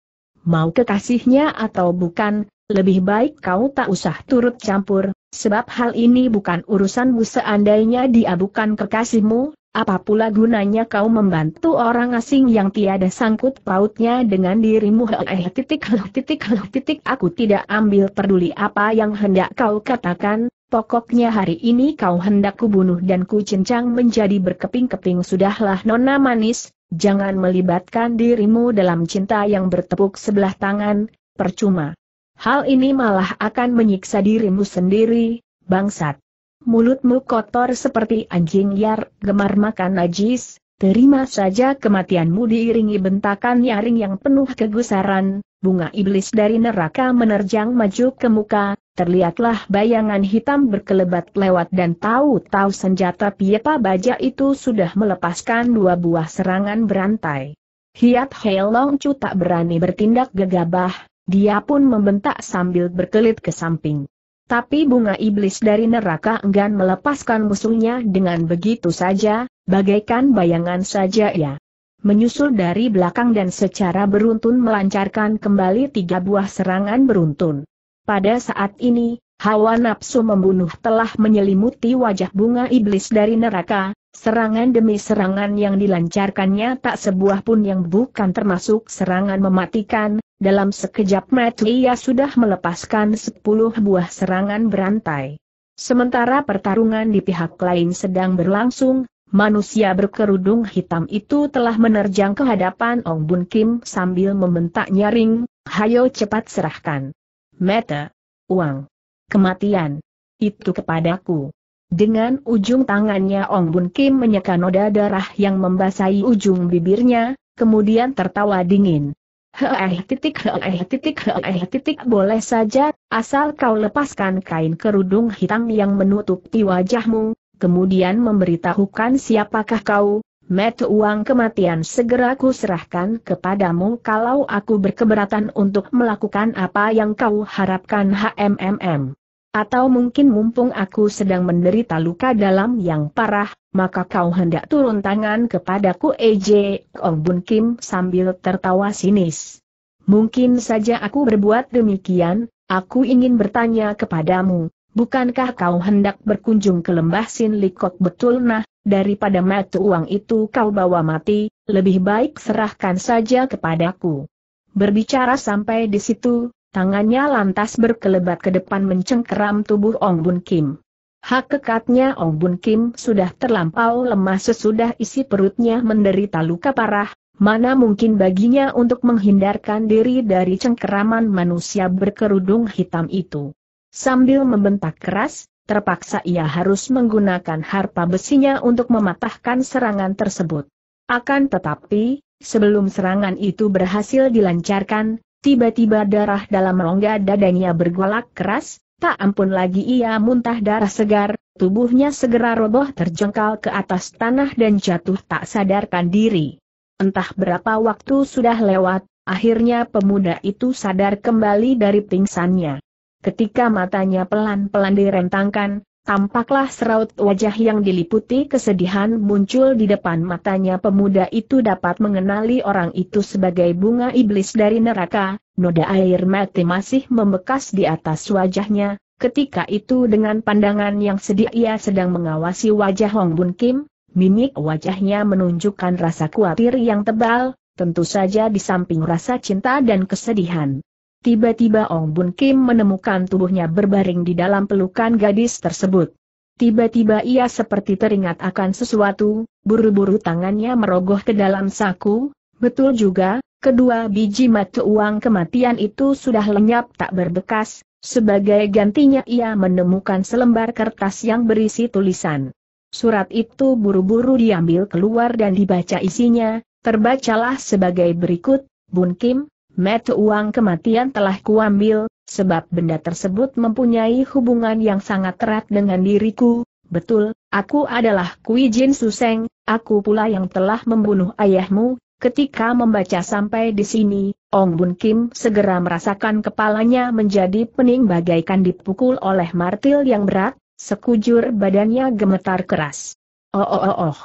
mau kekasihnya atau bukan, lebih baik kau tak usah turut campur, sebab hal ini bukan urusanmu seandainya dia bukan kekasihmu, apa pula gunanya kau membantu orang asing yang tiada sangkut pautnya dengan dirimu eh titik titik titik aku tidak ambil peduli apa yang hendak kau katakan, pokoknya hari ini kau hendak kubunuh dan kucincang menjadi berkeping-keping sudahlah nona manis, Jangan melibatkan dirimu dalam cinta yang bertepuk sebelah tangan, percuma. Hal ini malah akan menyiksa dirimu sendiri, bangsat. Mulutmu kotor seperti anjing liar, gemar makan najis, terima saja kematianmu diiringi bentakan nyaring yang penuh kegusaran, bunga iblis dari neraka menerjang maju ke muka, terlihatlah bayangan hitam berkelebat lewat dan tahu-tahu senjata piepa baja itu sudah melepaskan dua buah serangan berantai. Hiat Long Chu tak berani bertindak gegabah, dia pun membentak sambil berkelit ke samping. Tapi bunga iblis dari neraka enggan melepaskan musuhnya dengan begitu saja, bagaikan bayangan saja ya menyusul dari belakang dan secara beruntun melancarkan kembali tiga buah serangan beruntun. Pada saat ini, hawa nafsu membunuh telah menyelimuti wajah bunga iblis dari neraka, serangan demi serangan yang dilancarkannya tak sebuah pun yang bukan termasuk serangan mematikan, dalam sekejap mata ia sudah melepaskan sepuluh buah serangan berantai. Sementara pertarungan di pihak lain sedang berlangsung, Manusia berkerudung hitam itu telah menerjang ke hadapan Ong Bun Kim sambil membentak nyaring, hayo cepat serahkan. Meta. Uang. Kematian. Itu kepadaku. Dengan ujung tangannya Ong Bun Kim menyeka noda darah yang membasahi ujung bibirnya, kemudian tertawa dingin. Heeh titik heeh titik heeh titik boleh saja, asal kau lepaskan kain kerudung hitam yang menutupi wajahmu, kemudian memberitahukan siapakah kau, met uang kematian segera ku serahkan kepadamu kalau aku berkeberatan untuk melakukan apa yang kau harapkan HMMM. Atau mungkin mumpung aku sedang menderita luka dalam yang parah, maka kau hendak turun tangan kepadaku EJ Ong Bun Kim sambil tertawa sinis. Mungkin saja aku berbuat demikian, aku ingin bertanya kepadamu, bukankah kau hendak berkunjung ke lembah Sin Likok betul nah, daripada mata uang itu kau bawa mati, lebih baik serahkan saja kepadaku. Berbicara sampai di situ, tangannya lantas berkelebat ke depan mencengkeram tubuh Ong Bun Kim. Hak kekatnya Ong Bun Kim sudah terlampau lemah sesudah isi perutnya menderita luka parah, mana mungkin baginya untuk menghindarkan diri dari cengkeraman manusia berkerudung hitam itu. Sambil membentak keras, terpaksa ia harus menggunakan harpa besinya untuk mematahkan serangan tersebut. Akan tetapi, sebelum serangan itu berhasil dilancarkan, tiba-tiba darah dalam rongga dadanya bergolak keras, tak ampun lagi ia muntah darah segar, tubuhnya segera roboh terjengkal ke atas tanah dan jatuh tak sadarkan diri. Entah berapa waktu sudah lewat, akhirnya pemuda itu sadar kembali dari pingsannya. Ketika matanya pelan-pelan direntangkan, tampaklah seraut wajah yang diliputi kesedihan muncul di depan matanya pemuda itu dapat mengenali orang itu sebagai bunga iblis dari neraka, noda air mati masih membekas di atas wajahnya, ketika itu dengan pandangan yang sedih ia sedang mengawasi wajah Hong Bun Kim, mimik wajahnya menunjukkan rasa khawatir yang tebal, tentu saja di samping rasa cinta dan kesedihan. Tiba-tiba Ong Bun Kim menemukan tubuhnya berbaring di dalam pelukan gadis tersebut. Tiba-tiba ia seperti teringat akan sesuatu, buru-buru tangannya merogoh ke dalam saku, betul juga, kedua biji mata uang kematian itu sudah lenyap tak berbekas, sebagai gantinya ia menemukan selembar kertas yang berisi tulisan. Surat itu buru-buru diambil keluar dan dibaca isinya, terbacalah sebagai berikut, Bun Kim, Met uang kematian telah kuambil, sebab benda tersebut mempunyai hubungan yang sangat erat dengan diriku, betul, aku adalah Kui Jin Suseng, aku pula yang telah membunuh ayahmu, ketika membaca sampai di sini, Ong Bun Kim segera merasakan kepalanya menjadi pening bagaikan dipukul oleh martil yang berat, sekujur badannya gemetar keras. Oh oh oh oh.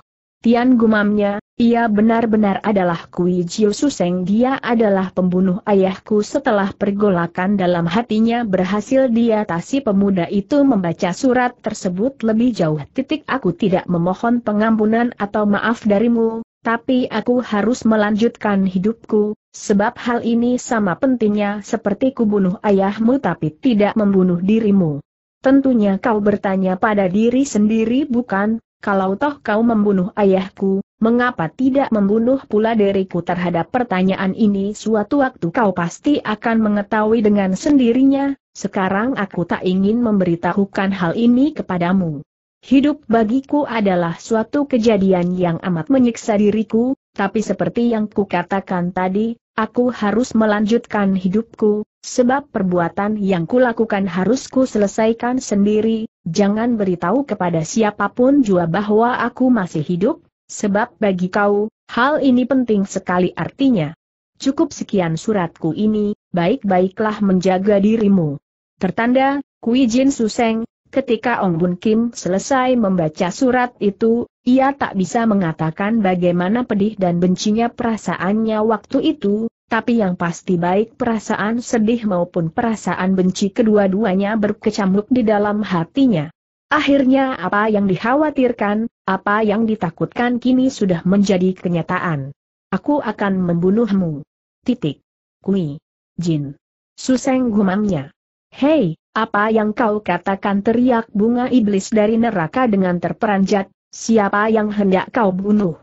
Tian gumamnya, ia benar-benar adalah Kui Jiu Suseng dia adalah pembunuh ayahku setelah pergolakan dalam hatinya berhasil dia diatasi pemuda itu membaca surat tersebut lebih jauh titik aku tidak memohon pengampunan atau maaf darimu, tapi aku harus melanjutkan hidupku, sebab hal ini sama pentingnya seperti kubunuh ayahmu tapi tidak membunuh dirimu. Tentunya kau bertanya pada diri sendiri bukan, kalau toh kau membunuh ayahku, mengapa tidak membunuh pula diriku terhadap pertanyaan ini suatu waktu kau pasti akan mengetahui dengan sendirinya, sekarang aku tak ingin memberitahukan hal ini kepadamu. Hidup bagiku adalah suatu kejadian yang amat menyiksa diriku, tapi seperti yang kukatakan tadi, aku harus melanjutkan hidupku, sebab perbuatan yang kulakukan harus ku selesaikan sendiri, Jangan beritahu kepada siapapun juga bahwa aku masih hidup, sebab bagi kau, hal ini penting sekali artinya. Cukup sekian suratku ini, baik-baiklah menjaga dirimu. Tertanda, Kui Jin Suseng, ketika Ong Bun Kim selesai membaca surat itu, ia tak bisa mengatakan bagaimana pedih dan bencinya perasaannya waktu itu, tapi yang pasti baik perasaan sedih maupun perasaan benci kedua-duanya berkecamuk di dalam hatinya. Akhirnya apa yang dikhawatirkan, apa yang ditakutkan kini sudah menjadi kenyataan. Aku akan membunuhmu. Titik. Kui. Jin. Suseng gumamnya. Hei, apa yang kau katakan teriak bunga iblis dari neraka dengan terperanjat, siapa yang hendak kau bunuh?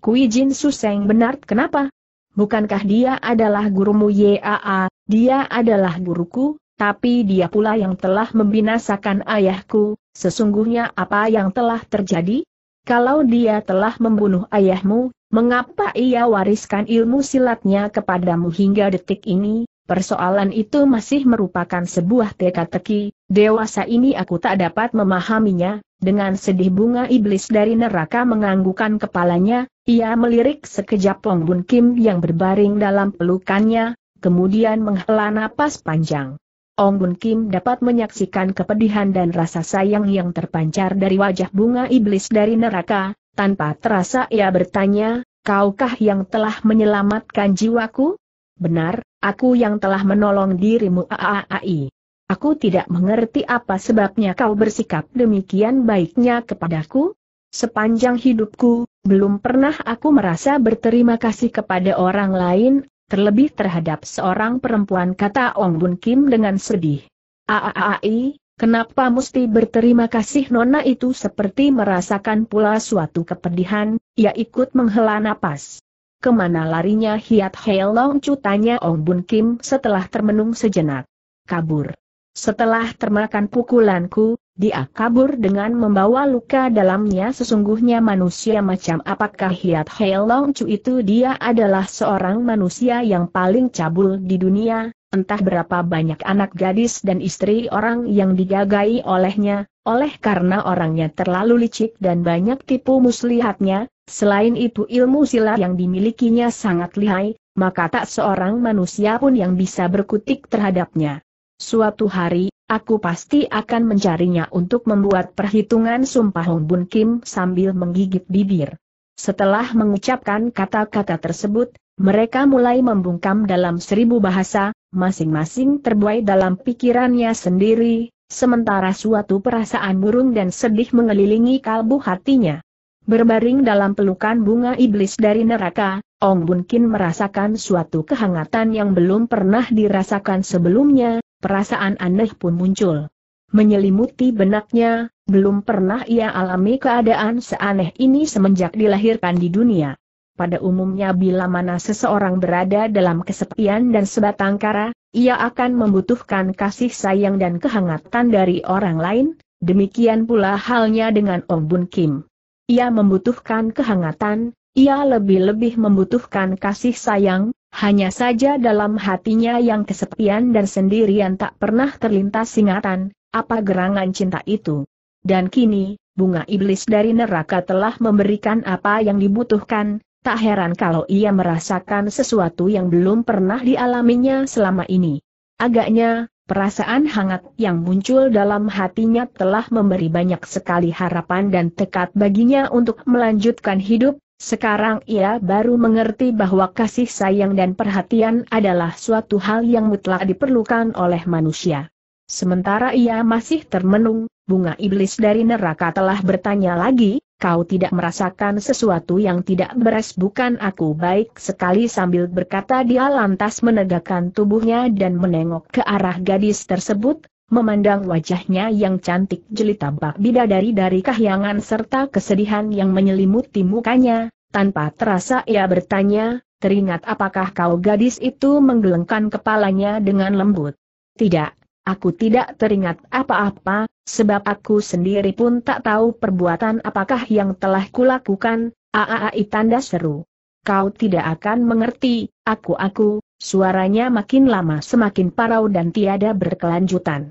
Kui Jin Suseng benar kenapa? Bukankah dia adalah gurumu Yaa, dia adalah guruku, tapi dia pula yang telah membinasakan ayahku, sesungguhnya apa yang telah terjadi? Kalau dia telah membunuh ayahmu, mengapa ia wariskan ilmu silatnya kepadamu hingga detik ini? Persoalan itu masih merupakan sebuah teka-teki, dewasa ini aku tak dapat memahaminya, dengan sedih bunga iblis dari neraka menganggukan kepalanya, ia melirik sekejap Pong Bun Kim yang berbaring dalam pelukannya, kemudian menghela napas panjang. Ong Bun Kim dapat menyaksikan kepedihan dan rasa sayang yang terpancar dari wajah bunga iblis dari neraka, tanpa terasa ia bertanya, kaukah yang telah menyelamatkan jiwaku? Benar, aku yang telah menolong dirimu aaai. Aku tidak mengerti apa sebabnya kau bersikap demikian baiknya kepadaku. Sepanjang hidupku, belum pernah aku merasa berterima kasih kepada orang lain, terlebih terhadap seorang perempuan kata Ong Bun Kim dengan sedih. Aaai, kenapa mesti berterima kasih Nona itu seperti merasakan pula suatu kepedihan, ia ikut menghela napas. Kemana larinya Hiat Heilong cutanya Ong Bun Kim setelah termenung sejenak. Kabur. Setelah termakan pukulanku, dia kabur dengan membawa luka dalamnya sesungguhnya manusia macam apakah Hiat Long Chu itu dia adalah seorang manusia yang paling cabul di dunia, entah berapa banyak anak gadis dan istri orang yang digagai olehnya, oleh karena orangnya terlalu licik dan banyak tipu muslihatnya, selain itu ilmu silat yang dimilikinya sangat lihai, maka tak seorang manusia pun yang bisa berkutik terhadapnya. Suatu hari, aku pasti akan mencarinya untuk membuat perhitungan sumpah Hong Bun Kim sambil menggigit bibir. Setelah mengucapkan kata-kata tersebut, mereka mulai membungkam dalam seribu bahasa, masing-masing terbuai dalam pikirannya sendiri, sementara suatu perasaan murung dan sedih mengelilingi kalbu hatinya. Berbaring dalam pelukan bunga iblis dari neraka, Ong Bun Kin merasakan suatu kehangatan yang belum pernah dirasakan sebelumnya, perasaan aneh pun muncul. Menyelimuti benaknya, belum pernah ia alami keadaan seaneh ini semenjak dilahirkan di dunia. Pada umumnya bila mana seseorang berada dalam kesepian dan sebatang kara, ia akan membutuhkan kasih sayang dan kehangatan dari orang lain, demikian pula halnya dengan Ong Bun Kim. Ia membutuhkan kehangatan, ia lebih-lebih membutuhkan kasih sayang, hanya saja dalam hatinya yang kesepian dan sendirian tak pernah terlintas singatan, apa gerangan cinta itu. Dan kini, bunga iblis dari neraka telah memberikan apa yang dibutuhkan, tak heran kalau ia merasakan sesuatu yang belum pernah dialaminya selama ini. Agaknya, perasaan hangat yang muncul dalam hatinya telah memberi banyak sekali harapan dan tekad baginya untuk melanjutkan hidup, sekarang ia baru mengerti bahwa kasih sayang dan perhatian adalah suatu hal yang mutlak diperlukan oleh manusia. Sementara ia masih termenung, bunga iblis dari neraka telah bertanya lagi, kau tidak merasakan sesuatu yang tidak beres bukan aku baik sekali sambil berkata dia lantas menegakkan tubuhnya dan menengok ke arah gadis tersebut, Memandang wajahnya yang cantik jeli tampak bidadari dari kahyangan serta kesedihan yang menyelimuti mukanya, tanpa terasa ia bertanya, teringat apakah kau gadis itu menggelengkan kepalanya dengan lembut. Tidak, aku tidak teringat apa-apa, sebab aku sendiri pun tak tahu perbuatan apakah yang telah kulakukan, aaai tanda seru. Kau tidak akan mengerti, aku-aku, suaranya makin lama semakin parau dan tiada berkelanjutan.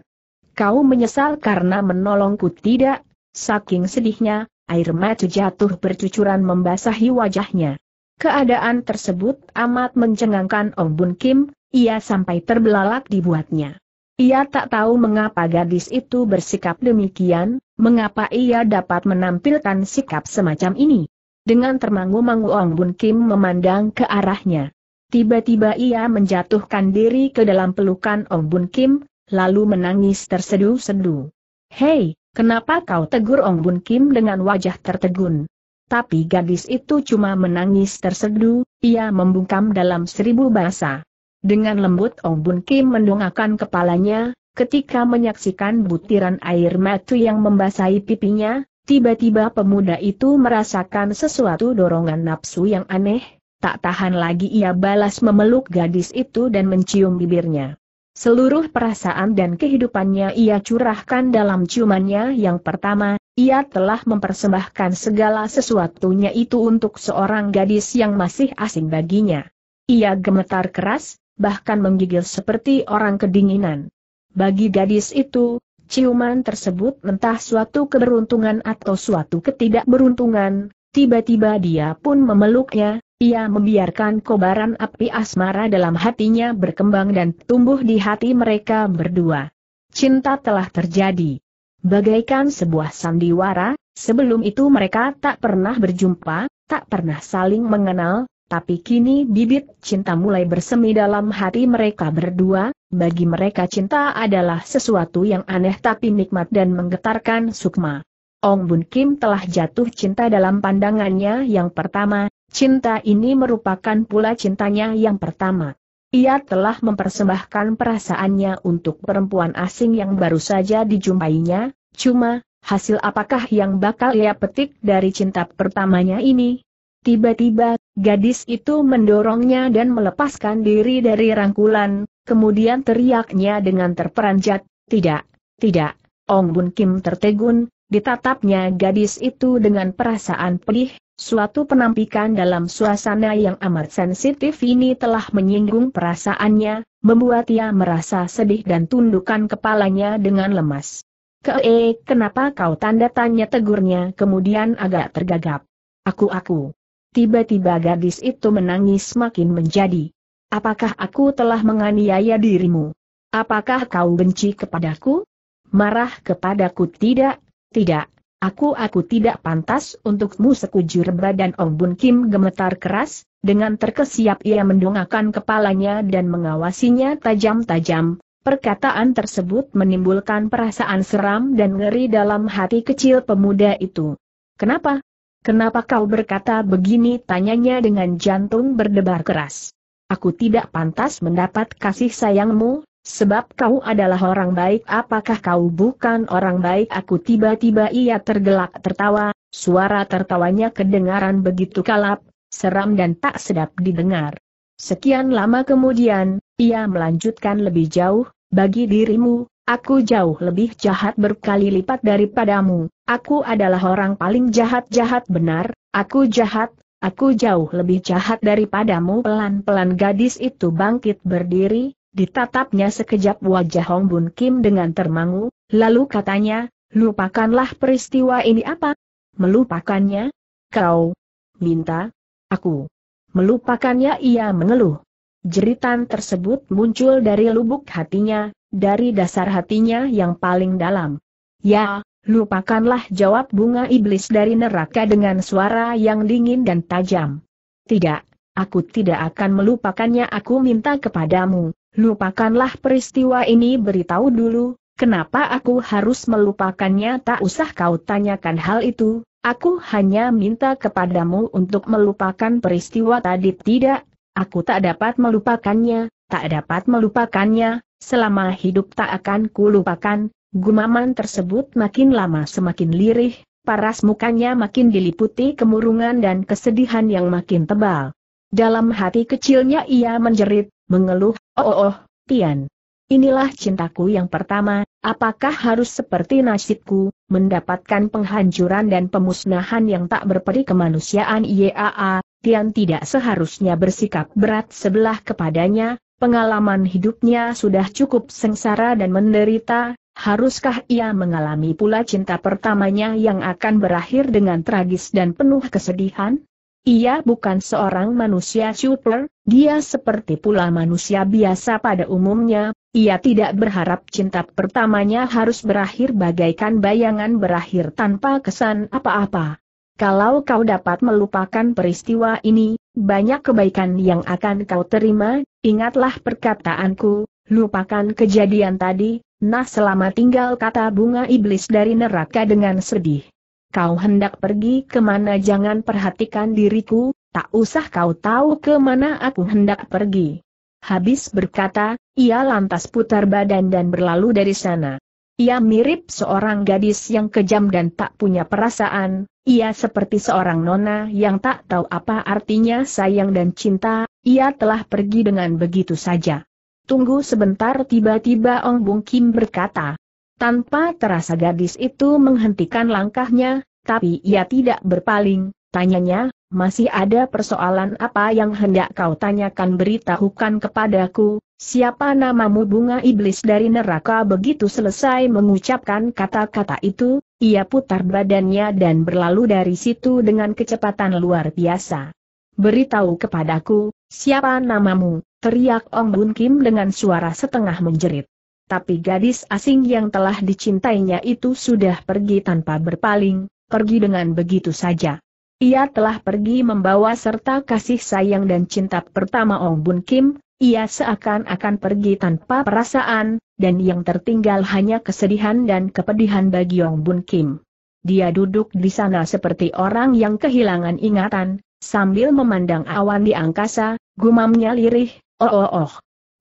Kau menyesal karena menolongku tidak? Saking sedihnya, air mata jatuh bercucuran membasahi wajahnya. Keadaan tersebut amat mencengangkan Ong Bun Kim, ia sampai terbelalak dibuatnya. Ia tak tahu mengapa gadis itu bersikap demikian, mengapa ia dapat menampilkan sikap semacam ini. Dengan termangu-mangu Ong Bun Kim memandang ke arahnya. Tiba-tiba ia menjatuhkan diri ke dalam pelukan Ong Bun Kim, lalu menangis tersedu-sedu. Hei, kenapa kau tegur Ong Bun Kim dengan wajah tertegun? Tapi gadis itu cuma menangis tersedu, ia membungkam dalam seribu bahasa. Dengan lembut Ong Bun Kim mendongakkan kepalanya, ketika menyaksikan butiran air mata yang membasahi pipinya, tiba-tiba pemuda itu merasakan sesuatu dorongan nafsu yang aneh, tak tahan lagi ia balas memeluk gadis itu dan mencium bibirnya. Seluruh perasaan dan kehidupannya ia curahkan dalam ciumannya yang pertama, ia telah mempersembahkan segala sesuatunya itu untuk seorang gadis yang masih asing baginya. Ia gemetar keras, bahkan menggigil seperti orang kedinginan. Bagi gadis itu, ciuman tersebut entah suatu keberuntungan atau suatu ketidakberuntungan, tiba-tiba dia pun memeluknya, ia membiarkan kobaran api asmara dalam hatinya berkembang dan tumbuh di hati mereka berdua. Cinta telah terjadi. Bagaikan sebuah sandiwara, sebelum itu mereka tak pernah berjumpa, tak pernah saling mengenal, tapi kini bibit cinta mulai bersemi dalam hati mereka berdua, bagi mereka cinta adalah sesuatu yang aneh tapi nikmat dan menggetarkan sukma. Ong Bun Kim telah jatuh cinta dalam pandangannya yang pertama, Cinta ini merupakan pula cintanya yang pertama. Ia telah mempersembahkan perasaannya untuk perempuan asing yang baru saja dijumpainya, cuma, hasil apakah yang bakal ia petik dari cinta pertamanya ini? Tiba-tiba, gadis itu mendorongnya dan melepaskan diri dari rangkulan, kemudian teriaknya dengan terperanjat, tidak, tidak, Ong Bun Kim tertegun, Ditatapnya gadis itu dengan perasaan pedih, suatu penampikan dalam suasana yang amat sensitif ini telah menyinggung perasaannya, membuat ia merasa sedih dan tundukkan kepalanya dengan lemas. ke Kee, kenapa kau tanda tanya tegurnya kemudian agak tergagap. Aku-aku. Tiba-tiba gadis itu menangis makin menjadi. Apakah aku telah menganiaya dirimu? Apakah kau benci kepadaku? Marah kepadaku tidak, tidak, aku-aku tidak pantas untukmu sekujur badan Ong Bun Kim gemetar keras, dengan terkesiap ia mendongakkan kepalanya dan mengawasinya tajam-tajam, Perkataan tersebut menimbulkan perasaan seram dan ngeri dalam hati kecil pemuda itu. Kenapa? Kenapa kau berkata begini? Tanyanya dengan jantung berdebar keras. Aku tidak pantas mendapat kasih sayangmu, Sebab kau adalah orang baik apakah kau bukan orang baik aku tiba-tiba ia tergelak tertawa, suara tertawanya kedengaran begitu kalap, seram dan tak sedap didengar. Sekian lama kemudian, ia melanjutkan lebih jauh, bagi dirimu, aku jauh lebih jahat berkali lipat daripadamu, aku adalah orang paling jahat-jahat benar, aku jahat, aku jauh lebih jahat daripadamu pelan-pelan gadis itu bangkit berdiri, Ditatapnya sekejap wajah Hong Bun Kim dengan termangu, lalu katanya, lupakanlah peristiwa ini apa? Melupakannya? Kau minta? Aku melupakannya ia mengeluh. Jeritan tersebut muncul dari lubuk hatinya, dari dasar hatinya yang paling dalam. Ya, lupakanlah jawab bunga iblis dari neraka dengan suara yang dingin dan tajam. Tidak, aku tidak akan melupakannya aku minta kepadamu, Lupakanlah peristiwa ini beritahu dulu, kenapa aku harus melupakannya tak usah kau tanyakan hal itu, aku hanya minta kepadamu untuk melupakan peristiwa tadi tidak, aku tak dapat melupakannya, tak dapat melupakannya, selama hidup tak akan kulupakan, gumaman tersebut makin lama semakin lirih, paras mukanya makin diliputi kemurungan dan kesedihan yang makin tebal. Dalam hati kecilnya ia menjerit, mengeluh, oh oh oh, Tian. Inilah cintaku yang pertama, apakah harus seperti nasibku, mendapatkan penghancuran dan pemusnahan yang tak berperi kemanusiaan IAA, Tian tidak seharusnya bersikap berat sebelah kepadanya, pengalaman hidupnya sudah cukup sengsara dan menderita, haruskah ia mengalami pula cinta pertamanya yang akan berakhir dengan tragis dan penuh kesedihan? Ia bukan seorang manusia super, dia seperti pula manusia biasa pada umumnya, ia tidak berharap cinta pertamanya harus berakhir bagaikan bayangan berakhir tanpa kesan apa-apa. Kalau kau dapat melupakan peristiwa ini, banyak kebaikan yang akan kau terima, ingatlah perkataanku, lupakan kejadian tadi, nah selama tinggal kata bunga iblis dari neraka dengan sedih kau hendak pergi kemana jangan perhatikan diriku, tak usah kau tahu kemana aku hendak pergi. Habis berkata, ia lantas putar badan dan berlalu dari sana. Ia mirip seorang gadis yang kejam dan tak punya perasaan, ia seperti seorang nona yang tak tahu apa artinya sayang dan cinta, ia telah pergi dengan begitu saja. Tunggu sebentar tiba-tiba Ong Bung Kim berkata, tanpa terasa gadis itu menghentikan langkahnya, tapi ia tidak berpaling, tanyanya, masih ada persoalan apa yang hendak kau tanyakan beritahukan kepadaku, siapa namamu bunga iblis dari neraka begitu selesai mengucapkan kata-kata itu, ia putar badannya dan berlalu dari situ dengan kecepatan luar biasa. Beritahu kepadaku, siapa namamu, teriak Ong Bun Kim dengan suara setengah menjerit tapi gadis asing yang telah dicintainya itu sudah pergi tanpa berpaling, pergi dengan begitu saja. Ia telah pergi membawa serta kasih sayang dan cinta pertama Ong Bun Kim, ia seakan-akan pergi tanpa perasaan, dan yang tertinggal hanya kesedihan dan kepedihan bagi Ong Bun Kim. Dia duduk di sana seperti orang yang kehilangan ingatan, sambil memandang awan di angkasa, gumamnya lirih, oh oh oh.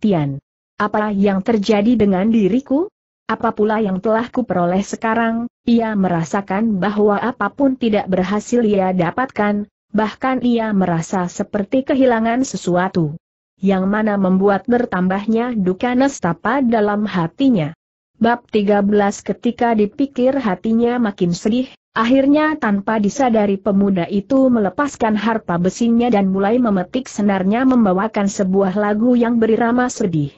Tian. Apa yang terjadi dengan diriku? Apa pula yang telah kuperoleh sekarang, ia merasakan bahwa apapun tidak berhasil ia dapatkan, bahkan ia merasa seperti kehilangan sesuatu. Yang mana membuat bertambahnya duka nestapa dalam hatinya. Bab 13 ketika dipikir hatinya makin sedih, akhirnya tanpa disadari pemuda itu melepaskan harpa besinya dan mulai memetik senarnya membawakan sebuah lagu yang berirama sedih.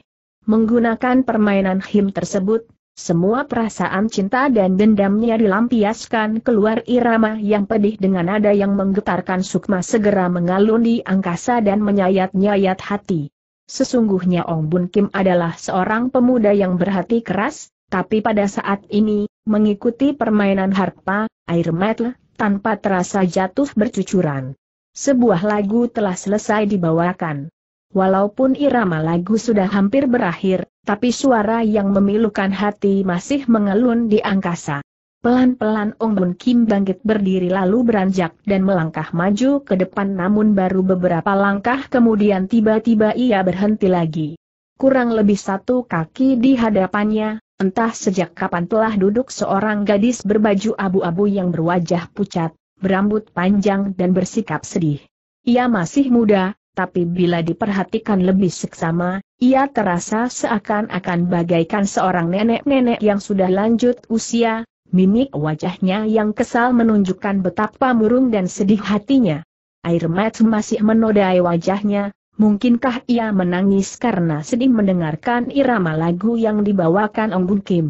Menggunakan permainan him tersebut, semua perasaan cinta dan dendamnya dilampiaskan keluar irama yang pedih dengan nada yang menggetarkan sukma segera mengalun di angkasa dan menyayat-nyayat hati. Sesungguhnya Ong Bun Kim adalah seorang pemuda yang berhati keras, tapi pada saat ini, mengikuti permainan harpa, air metal, tanpa terasa jatuh bercucuran. Sebuah lagu telah selesai dibawakan. Walaupun irama lagu sudah hampir berakhir, tapi suara yang memilukan hati masih mengelun di angkasa. Pelan-pelan Ong Bun Kim bangkit berdiri lalu beranjak dan melangkah maju ke depan namun baru beberapa langkah kemudian tiba-tiba ia berhenti lagi. Kurang lebih satu kaki di hadapannya, entah sejak kapan telah duduk seorang gadis berbaju abu-abu yang berwajah pucat, berambut panjang dan bersikap sedih. Ia masih muda, tapi bila diperhatikan lebih seksama, ia terasa seakan-akan bagaikan seorang nenek-nenek yang sudah lanjut usia, mimik wajahnya yang kesal menunjukkan betapa murung dan sedih hatinya. Air mata masih menodai wajahnya, mungkinkah ia menangis karena sedih mendengarkan irama lagu yang dibawakan Ong Bun Kim.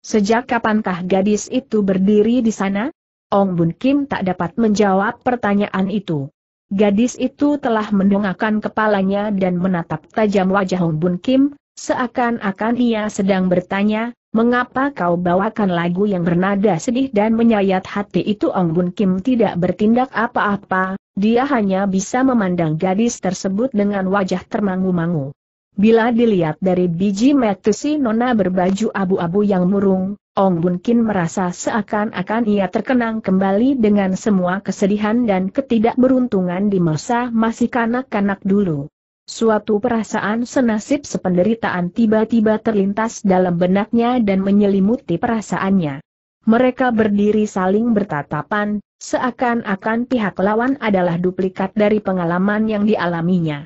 Sejak kapankah gadis itu berdiri di sana? Ong Bun Kim tak dapat menjawab pertanyaan itu. Gadis itu telah mendongakkan kepalanya dan menatap tajam wajah Hong Bun Kim, seakan-akan ia sedang bertanya, mengapa kau bawakan lagu yang bernada sedih dan menyayat hati itu Hong Bun Kim tidak bertindak apa-apa, dia hanya bisa memandang gadis tersebut dengan wajah termangu-mangu. Bila dilihat dari biji metu si nona berbaju abu-abu yang murung, Ong Bun Kin merasa seakan-akan ia terkenang kembali dengan semua kesedihan dan ketidakberuntungan di masa masih kanak-kanak dulu. Suatu perasaan senasib sependeritaan tiba-tiba terlintas dalam benaknya dan menyelimuti perasaannya. Mereka berdiri saling bertatapan, seakan-akan pihak lawan adalah duplikat dari pengalaman yang dialaminya.